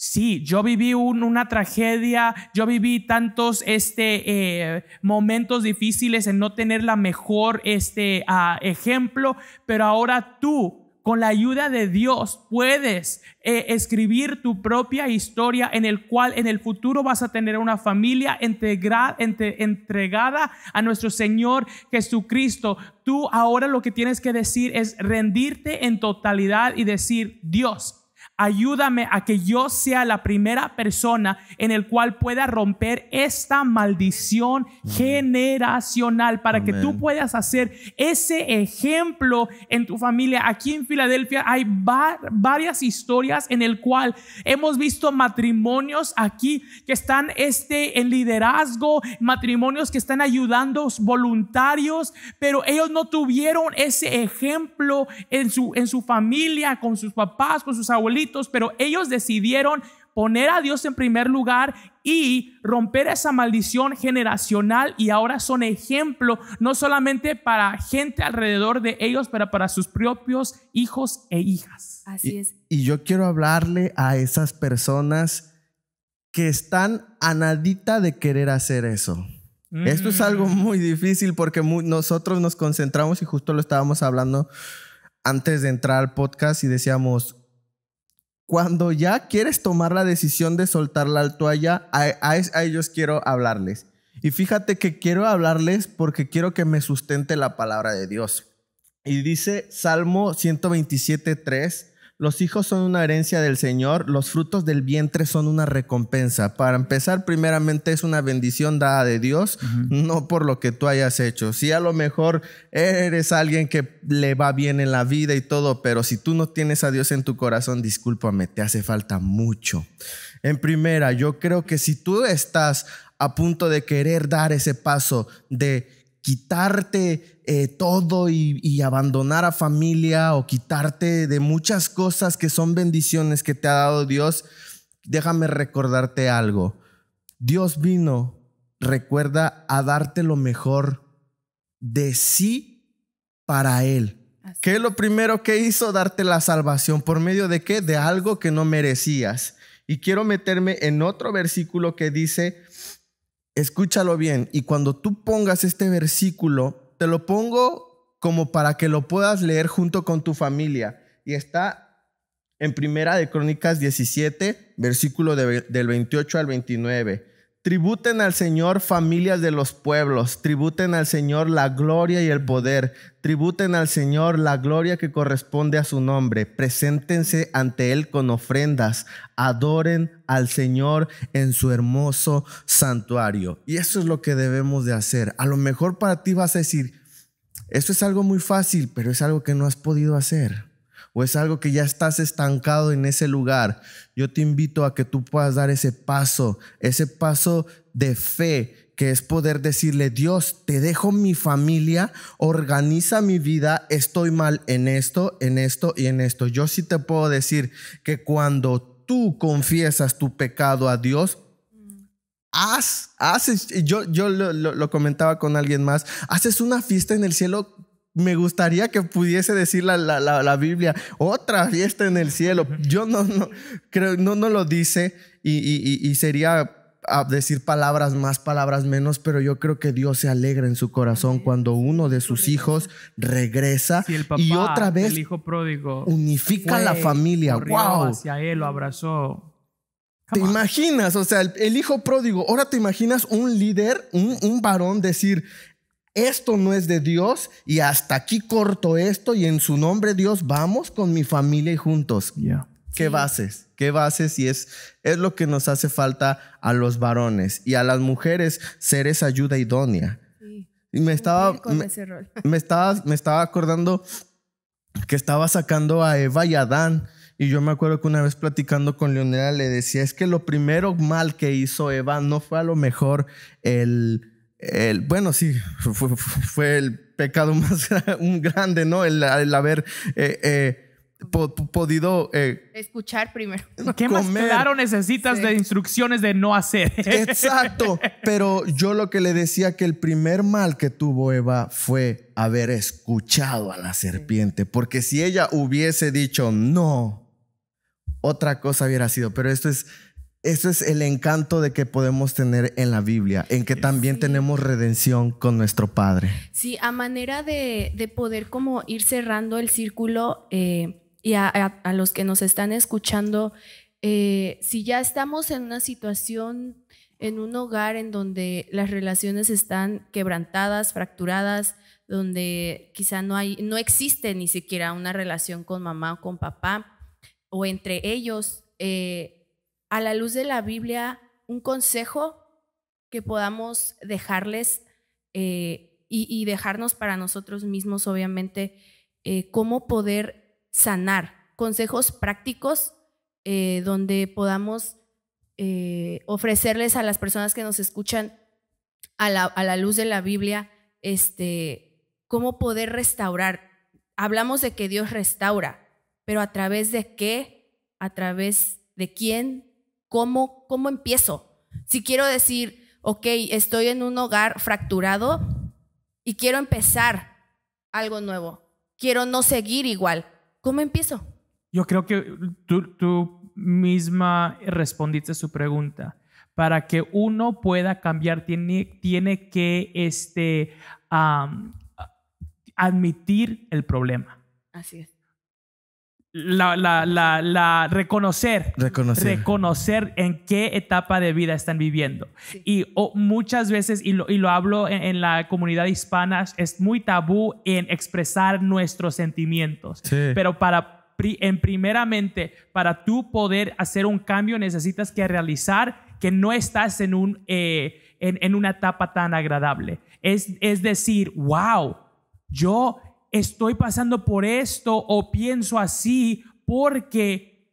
Sí, yo viví una tragedia, yo viví tantos este, eh, momentos difíciles en no tener la mejor este, ah, ejemplo, pero ahora tú con la ayuda de Dios puedes eh, escribir tu propia historia en el cual en el futuro vas a tener una familia entregada a nuestro Señor Jesucristo. Tú ahora lo que tienes que decir es rendirte en totalidad y decir, Dios, ayúdame a que yo sea la primera persona en el cual pueda romper esta maldición generacional para que tú puedas hacer ese ejemplo en tu familia. Aquí en Filadelfia hay varias historias en el cual hemos visto matrimonios aquí que están este en liderazgo, matrimonios que están ayudando voluntarios, pero ellos no tuvieron ese ejemplo en su en su familia, con sus papás, con sus abuelitos pero ellos decidieron poner a Dios en primer lugar y romper esa maldición generacional y ahora son ejemplo no solamente para gente alrededor de ellos, pero para sus propios hijos e hijas. Así es. Y, yo quiero hablarle a esas personas que están a nadita de querer hacer eso. Esto es algo mm. muy difícil porque nosotros nos concentramos y justo lo estábamos hablando antes de entrar al podcast y decíamos, cuando ya quieres tomar la decisión de soltar la toalla, a, a, ellos quiero hablarles. Y fíjate que quiero hablarles porque quiero que me sustente la palabra de Dios. Y dice Salmo 127, 3, los hijos son una herencia del Señor, los frutos del vientre son una recompensa. Para empezar, primeramente es una bendición dada de Dios, no por lo que tú hayas hecho. Si a lo mejor eres alguien que le va bien en la vida y todo, pero si tú no tienes a Dios en tu corazón, discúlpame, te hace falta mucho. En primera, yo creo que si tú estás a punto de querer dar ese paso de quitarte eh, todo y, abandonar a familia o quitarte de muchas cosas que son bendiciones que te ha dado Dios, déjame recordarte algo. Dios vino, recuerda, a darte lo mejor de sí para Él. ¿Qué es lo primero que hizo? Darte la salvación. ¿Por medio de qué? De algo que no merecías. Y quiero meterme en otro versículo que dice, escúchalo bien, y cuando tú pongas este versículo te lo pongo como para que lo puedas leer junto con tu familia. Y está en Primera de Crónicas 17, versículo del 28 al 29. Tributen al Señor familias de los pueblos, tributen al Señor la gloria y el poder, tributen al Señor la gloria que corresponde a su nombre, preséntense ante Él con ofrendas, adoren al Señor en su hermoso santuario. Y eso es lo que debemos de hacer. A lo mejor para ti vas a decir, esto es algo muy fácil, pero es algo que no has podido hacer. O es algo que ya estás estancado en ese lugar. Yo te invito a que tú puedas dar ese paso, ese paso de fe que es poder decirle, Dios, te dejo mi familia, organiza mi vida, estoy mal en esto, en esto y en esto. Yo sí te puedo decir que cuando tú confiesas tu pecado a Dios, haz, haces, yo, yo lo, comentaba con alguien más, haces una fiesta en el cielo me gustaría que pudiese decir la, la, Biblia, otra fiesta en el cielo. Yo no, no creo, no, no lo dice y, y, y sería decir palabras más, palabras menos, pero yo creo que Dios se alegra en su corazón cuando uno de sus hijos regresa y otra vez unifica la familia. Wow. lo abrazó. ¿Te imaginas? O sea, el, hijo pródigo, ahora te imaginas un líder, un, varón decir, esto no es de Dios y hasta aquí corto esto y en su nombre Dios vamos con mi familia y juntos. ¿Qué bases? ¿Qué bases? Y es, es lo que nos hace falta a los varones y a las mujeres ser esa ayuda idónea. Y me estaba, me, estaba, me estaba acordando que estaba sacando a Eva y Adán. Y yo me acuerdo que una vez platicando con Leonela le decía, es que lo primero mal que hizo Eva no fue a lo mejor el, el bueno, sí, fue, el pecado más grande, ¿no? El, el haber... Eh, eh, podido... Eh, Escuchar primero. ¿Qué más claro necesitas de instrucciones de no hacer? Exacto. Pero yo lo que le decía que el primer mal que tuvo Eva fue haber escuchado a la serpiente. Porque si ella hubiese dicho no, otra cosa hubiera sido. Pero esto es... esto es el encanto de que podemos tener en la Biblia, en que también tenemos redención con nuestro Padre. Sí, a manera de, poder como ir cerrando el círculo, eh, y a, los que nos están escuchando, eh, si ya estamos en una situación, en un hogar en donde las relaciones están quebrantadas, fracturadas, donde quizá no hay, no existe ni siquiera una relación con mamá o con papá o entre ellos, eh, a la luz de la Biblia, un consejo que podamos dejarles eh, y, dejarnos para nosotros mismos, obviamente, cómo poder sanar, consejos prácticos eh, donde podamos eh, ofrecerles a las personas que nos escuchan a la, luz de la Biblia, este, cómo poder restaurar. Hablamos de que Dios restaura, pero a través de qué, a través de quién, cómo, cómo empiezo. Si quiero decir, ok, estoy en un hogar fracturado y quiero empezar algo nuevo, quiero no seguir igual, ¿Cómo empiezo? Yo creo que tú, misma respondiste a su pregunta. Para que uno pueda cambiar, tiene, tiene que este, admitir el problema. Así es la, la, la, reconocer, reconocer, en qué etapa de vida están viviendo. Y muchas veces, y lo, y lo hablo en, la comunidad hispana, es muy tabú en expresar nuestros sentimientos. Pero para, en primeramente, para tú poder hacer un cambio, necesitas que realizar que no estás en, un, eh, en, una etapa tan agradable. Es, es decir, wow, yo estoy pasando por esto o pienso así porque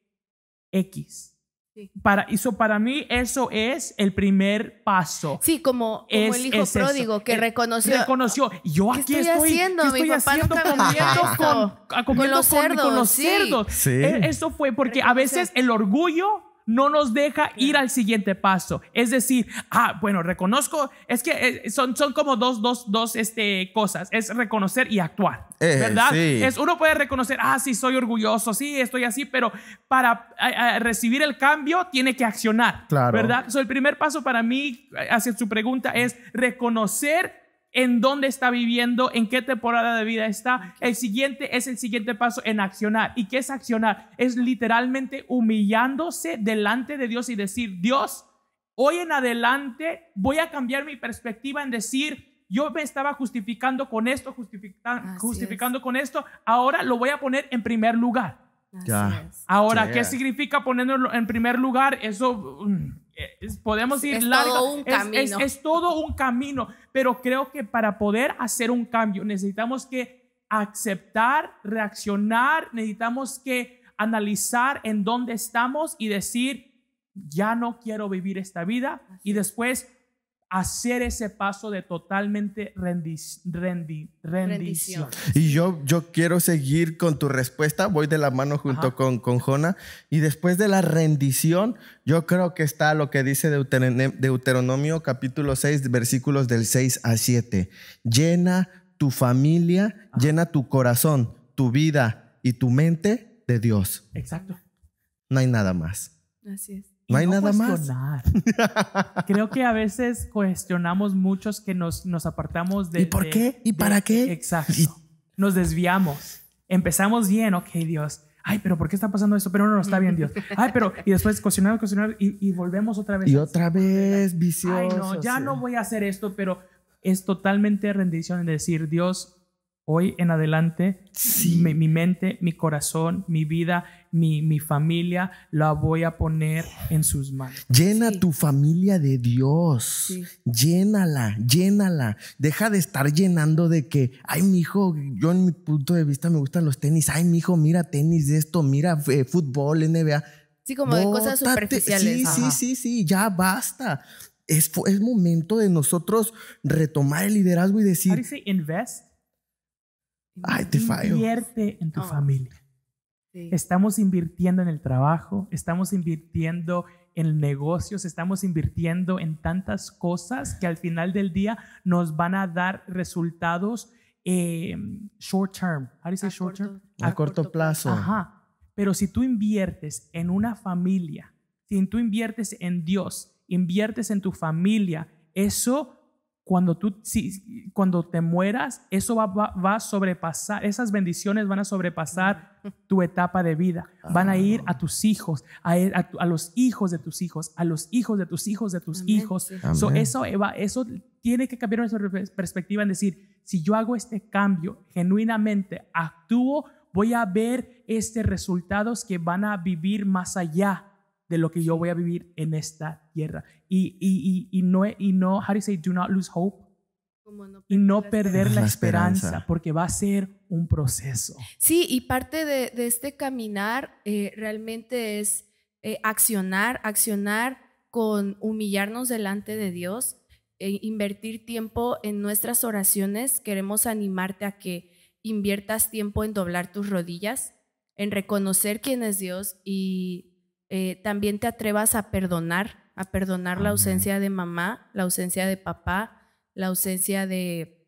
X. Sí. Para, eso, para mí eso es el primer paso. Sí, como, como el hijo pródigo que eh, reconoció. Reconoció, yo aquí estoy, haciendo, ¿qué estoy haciendo comiendo, con, comiendo con, los con, cerdos. Con los cerdos. E, eso fue porque a veces el orgullo no nos deja ir al siguiente paso. Es decir, ah, bueno, reconozco, es que eh, son, son como dos, dos, dos este, cosas, es reconocer y actuar, eh, ¿verdad? Es, uno puede reconocer, ah, sí, soy orgulloso, sí, estoy así, pero para recibir el cambio tiene que accionar, claro. ¿verdad? So, el primer paso para mí, eh, hacia su pregunta, es reconocer en dónde está viviendo, en qué temporada de vida está. El siguiente es el siguiente paso en accionar. ¿Y qué es accionar? Es literalmente humillándose delante de Dios y decir, Dios, hoy en adelante voy a cambiar mi perspectiva en decir, yo me estaba justificando con esto, justificando con esto, ahora lo voy a poner en primer lugar. ahora, ¿qué significa ponerlo en primer lugar? Eso... Mm, podemos ir largo. es, todo un camino, pero creo que para poder hacer un cambio necesitamos que aceptar, reaccionar, necesitamos que analizar en dónde estamos y decir, ya no quiero vivir esta vida y después hacer ese paso de totalmente rendición. Y yo, yo quiero seguir con tu respuesta, voy de la mano junto con, con Jona, y después de la rendición, yo creo que está lo que dice Deuteronomio capítulo 6, versículos del 6 a 7. Llena tu familia, llena tu corazón, tu vida y tu mente de Dios. Exacto. No hay nada más. Así es no hay nada cuestionar. más. Creo que a veces cuestionamos muchos que nos, nos apartamos de... ¿Y por qué? ¿Y para qué? Exacto. Nos desviamos. Empezamos bien, ok Dios. Ay, pero ¿por qué está pasando esto? Pero no, no está bien Dios. Ay, pero... Y después cuestionamos, cuestionamos y, volvemos otra vez. Y otra vez, vicioso. Ay, no, ya no voy a hacer esto, pero es totalmente rendición en decir, Dios, Hoy en adelante, mi, mente, mi corazón, mi vida, mi, mi, familia, la voy a poner en sus manos. Llena tu familia de Dios. Llénala, llénala. Deja de estar llenando de que, ay, mi hijo, yo en mi punto de vista me gustan los tenis. Ay, mi hijo, mira tenis de esto, mira eh, fútbol, NBA. Sí, como de cosas superficiales. Sí, sí, sí, ya basta. Es, momento de nosotros retomar el liderazgo y decir. Invierte en tu familia. Estamos invirtiendo en el trabajo, estamos invirtiendo en negocios, estamos invirtiendo en tantas cosas que al final del día nos van a dar resultados em, short term. ¿Cómo dice short term? A, corto, plazo. Pero si tú inviertes en una familia, si tú inviertes en Dios, inviertes en tu familia, eso cuando tú, si, cuando te mueras, eso va, va, a sobrepasar, esas bendiciones van a sobrepasar tu etapa de vida. Van a ah. ir a tus hijos, a, e, a, los hijos de tus hijos, a los hijos de tus hijos, de tus hijos. eso, eso tiene que cambiar nuestra perspectiva en decir, si yo hago este cambio genuinamente, actúo, voy a ver este resultados que van a vivir más allá de lo que yo voy a vivir en esta tierra. Y, no, e, y no, how not lose hope. y no perder la, esperanza, porque va a ser un proceso. Sí, y parte de, este caminar eh, realmente es eh, accionar, accionar con humillarnos delante de Dios, e invertir tiempo en nuestras oraciones. Queremos animarte a que inviertas tiempo en doblar tus rodillas, en reconocer quién es Dios y eh, también te atrevas a perdonar, a perdonar la ausencia de mamá, la ausencia de papá, la ausencia de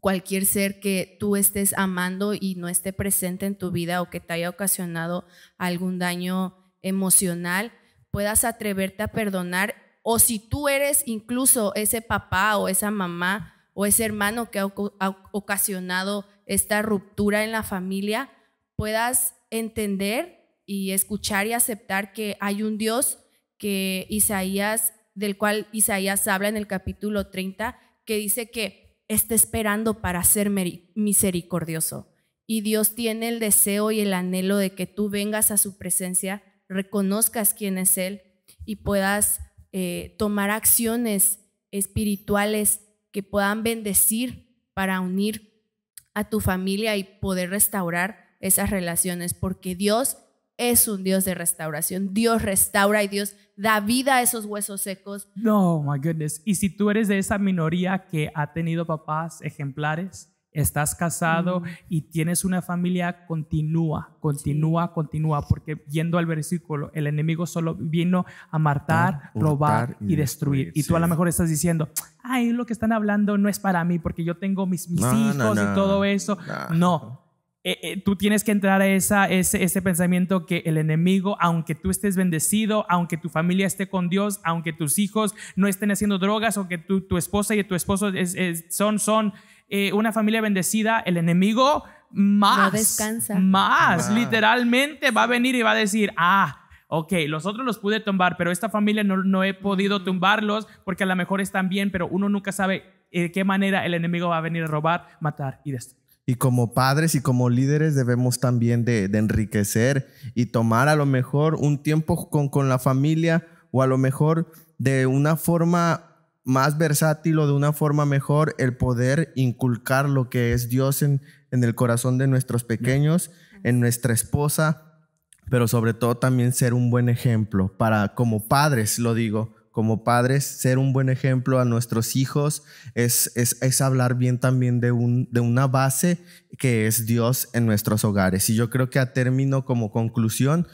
cualquier ser que tú estés amando y no esté presente en tu vida o que te haya ocasionado algún daño emocional, puedas atreverte a perdonar o si tú eres incluso ese papá o esa mamá o ese hermano que ha, ocasionado esta ruptura en la familia, puedas entender y escuchar y aceptar que hay un Dios que Isaías, del cual Isaías habla en el capítulo 30, que dice que está esperando para ser misericordioso. Y Dios tiene el deseo y el anhelo de que tú vengas a su presencia, reconozcas quién es Él y puedas eh, tomar acciones espirituales que puedan bendecir para unir a tu familia y poder restaurar esas relaciones, porque Dios es un Dios de restauración. Dios restaura y Dios da vida a esos huesos secos. No, my goodness. Y si tú eres de esa minoría que ha tenido papás ejemplares, estás casado mm. y tienes una familia, continúa, continúa, continúa, porque yendo al versículo, el enemigo solo vino a matar, robar y, destruir. Y tú a lo mejor estás diciendo, ay, lo que están hablando no es para mí, porque yo tengo mis, hijos y todo eso. no eh, eh, tú tienes que entrar a esa, ese, pensamiento que el enemigo, aunque tú estés bendecido, aunque tu familia esté con Dios, aunque tus hijos no estén haciendo drogas, aunque tu, tu esposa y tu esposo son, eh, una familia bendecida, el enemigo más, más, literalmente va a venir y va a decir, ah, ok, los otros los pude tumbar, pero esta familia no, no he podido mm. tumbarlos porque a lo mejor están bien, pero uno nunca sabe de qué manera el enemigo va a venir a robar, matar y destruir. Y como padres y como líderes debemos también de, enriquecer y tomar a lo mejor un tiempo con, con la familia o a lo mejor de una forma más versátil o de una forma mejor el poder inculcar lo que es Dios en, en el corazón de nuestros pequeños, en nuestra esposa, pero sobre todo también ser un buen ejemplo para como padres, lo digo, como padres, ser un buen ejemplo a nuestros hijos, es, es, hablar bien también de, un, de una base que es Dios en nuestros hogares. Y yo creo que a término como conclusión,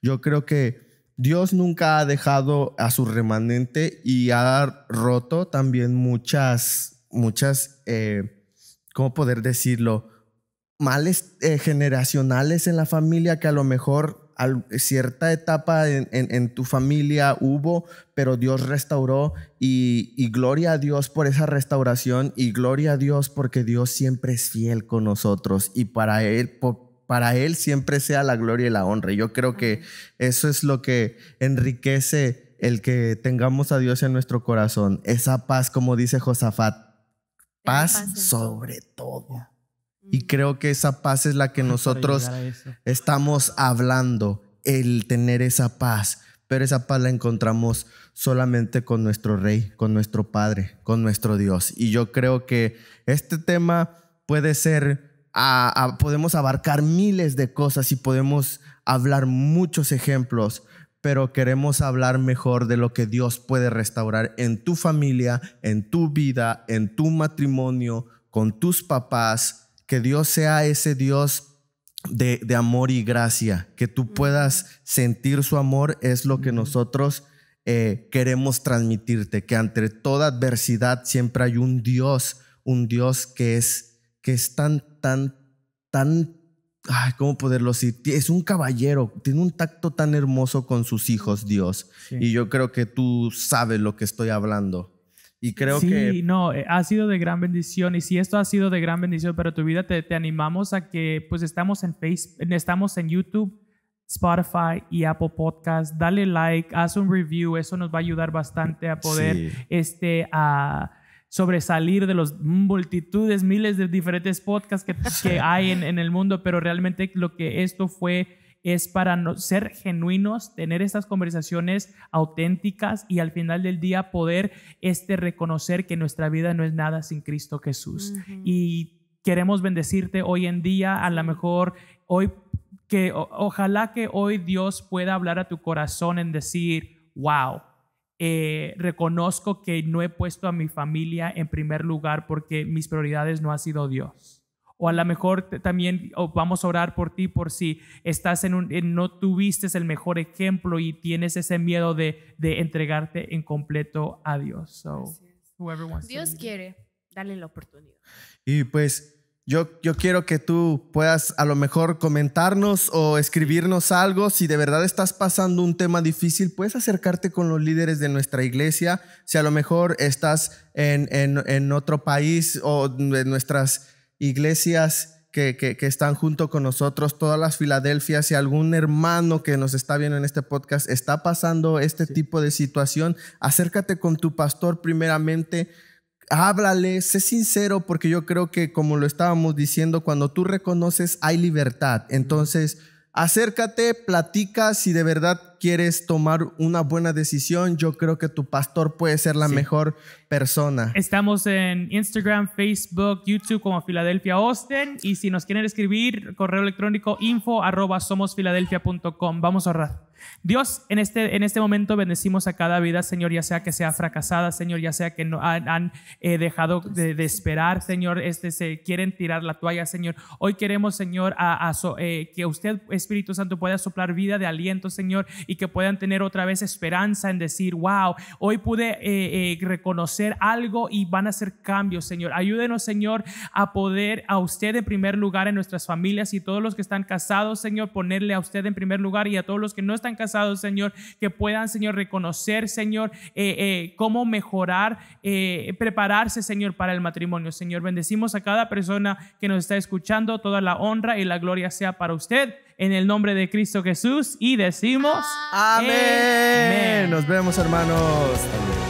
yo creo que... Dios nunca ha dejado a su remanente y ha roto también muchas, muchas, eh, ¿cómo poder decirlo? Males eh, generacionales en la familia que a lo mejor cierta etapa en, tu familia hubo, pero Dios restauró y, gloria a Dios por esa restauración y gloria a Dios porque Dios siempre es fiel con nosotros y para Él, para Él siempre sea la gloria y la honra. Yo creo que eso es lo que enriquece el que tengamos a Dios en nuestro corazón, esa paz como dice Josafat, paz sobre todo. Y mm. creo que esa paz es la que ah, nosotros estamos hablando, el tener esa paz. Pero esa paz la encontramos solamente con nuestro Rey, con nuestro Padre, con nuestro Dios. Y yo creo que este tema puede ser, podemos abarcar miles de cosas y podemos hablar muchos ejemplos, pero queremos hablar mejor de lo que Dios puede restaurar en tu familia, en tu vida, en tu matrimonio, con tus papás, que Dios sea ese Dios de, amor y gracia, que tú puedas sentir su amor es lo que nosotros eh, queremos transmitirte, que ante toda adversidad siempre hay un Dios, un Dios que es, que es tan, tan, tan, ¿cómo poderlo decir? Es un caballero, tiene un tacto tan hermoso con sus hijos, Dios. Y yo creo que tú sabes lo que estoy hablando. Y creo que... Sí, no, eh, ha sido de gran bendición. Y si esto ha sido de gran bendición para tu vida, te, animamos a que pues estamos en Facebook, estamos en YouTube, Spotify y Apple Podcasts. Dale like, haz un review. Eso nos va a ayudar bastante a poder este, a sobresalir de los multitudes, miles de diferentes podcasts que, hay en, en, el mundo. Pero realmente lo que esto fue es para no, ser genuinos, tener estas conversaciones auténticas y al final del día poder este, reconocer que nuestra vida no es nada sin Cristo Jesús. Y queremos bendecirte hoy en día, a lo mejor hoy que ojalá que hoy Dios pueda hablar a tu corazón en decir, wow. Eh, reconozco que no he puesto a mi familia en primer lugar porque mis prioridades no ha sido Dios o a lo mejor también oh, vamos a orar por ti por si estás en un, no tuviste el mejor ejemplo y tienes ese miedo de, de entregarte en completo a Dios. Dios quiere, darle la oportunidad. Y pues yo, yo quiero que tú puedas a lo mejor comentarnos o escribirnos algo. Si de verdad estás pasando un tema difícil, puedes acercarte con los líderes de nuestra iglesia. Si a lo mejor estás en, en, en otro país o en nuestras iglesias que, que, están junto con nosotros, todas las Filadelfias, y algún hermano que nos está viendo en este podcast está pasando este tipo de situación, acércate con tu pastor primeramente, háblale, sé sincero, porque yo creo que como lo estábamos diciendo, cuando tú reconoces hay libertad. Entonces... Acércate, platica si de verdad quieres tomar una buena decisión, yo creo que tu pastor puede ser la mejor persona. Estamos en Instagram, Facebook, YouTube como Filadelfia Austin y si nos quieren escribir, correo electrónico info arroba Vamos a ahorrar. Dios, en este, en este momento bendecimos a cada vida, Señor, ya sea que sea fracasada, Señor, ya sea que no han, eh, dejado de, esperar, Señor, este, se quieren tirar la toalla, Señor. Hoy queremos, Señor, eh, que usted, Espíritu Santo, pueda soplar vida de aliento, Señor, y que puedan tener otra vez esperanza en decir, wow, hoy pude eh, reconocer algo y van a hacer cambios, Señor. Ayúdenos, Señor, a poder a usted en primer lugar en nuestras familias y todos los que están casados, Señor, ponerle a usted en primer lugar y a todos los que no están casados, Señor, que puedan, Señor, reconocer, Señor, eh, eh, cómo mejorar, eh, prepararse, Señor, para el matrimonio. Señor, bendecimos a cada persona que nos está escuchando. Toda la honra y la gloria sea para usted. En el nombre de Cristo Jesús y decimos amén. Nos vemos hermanos.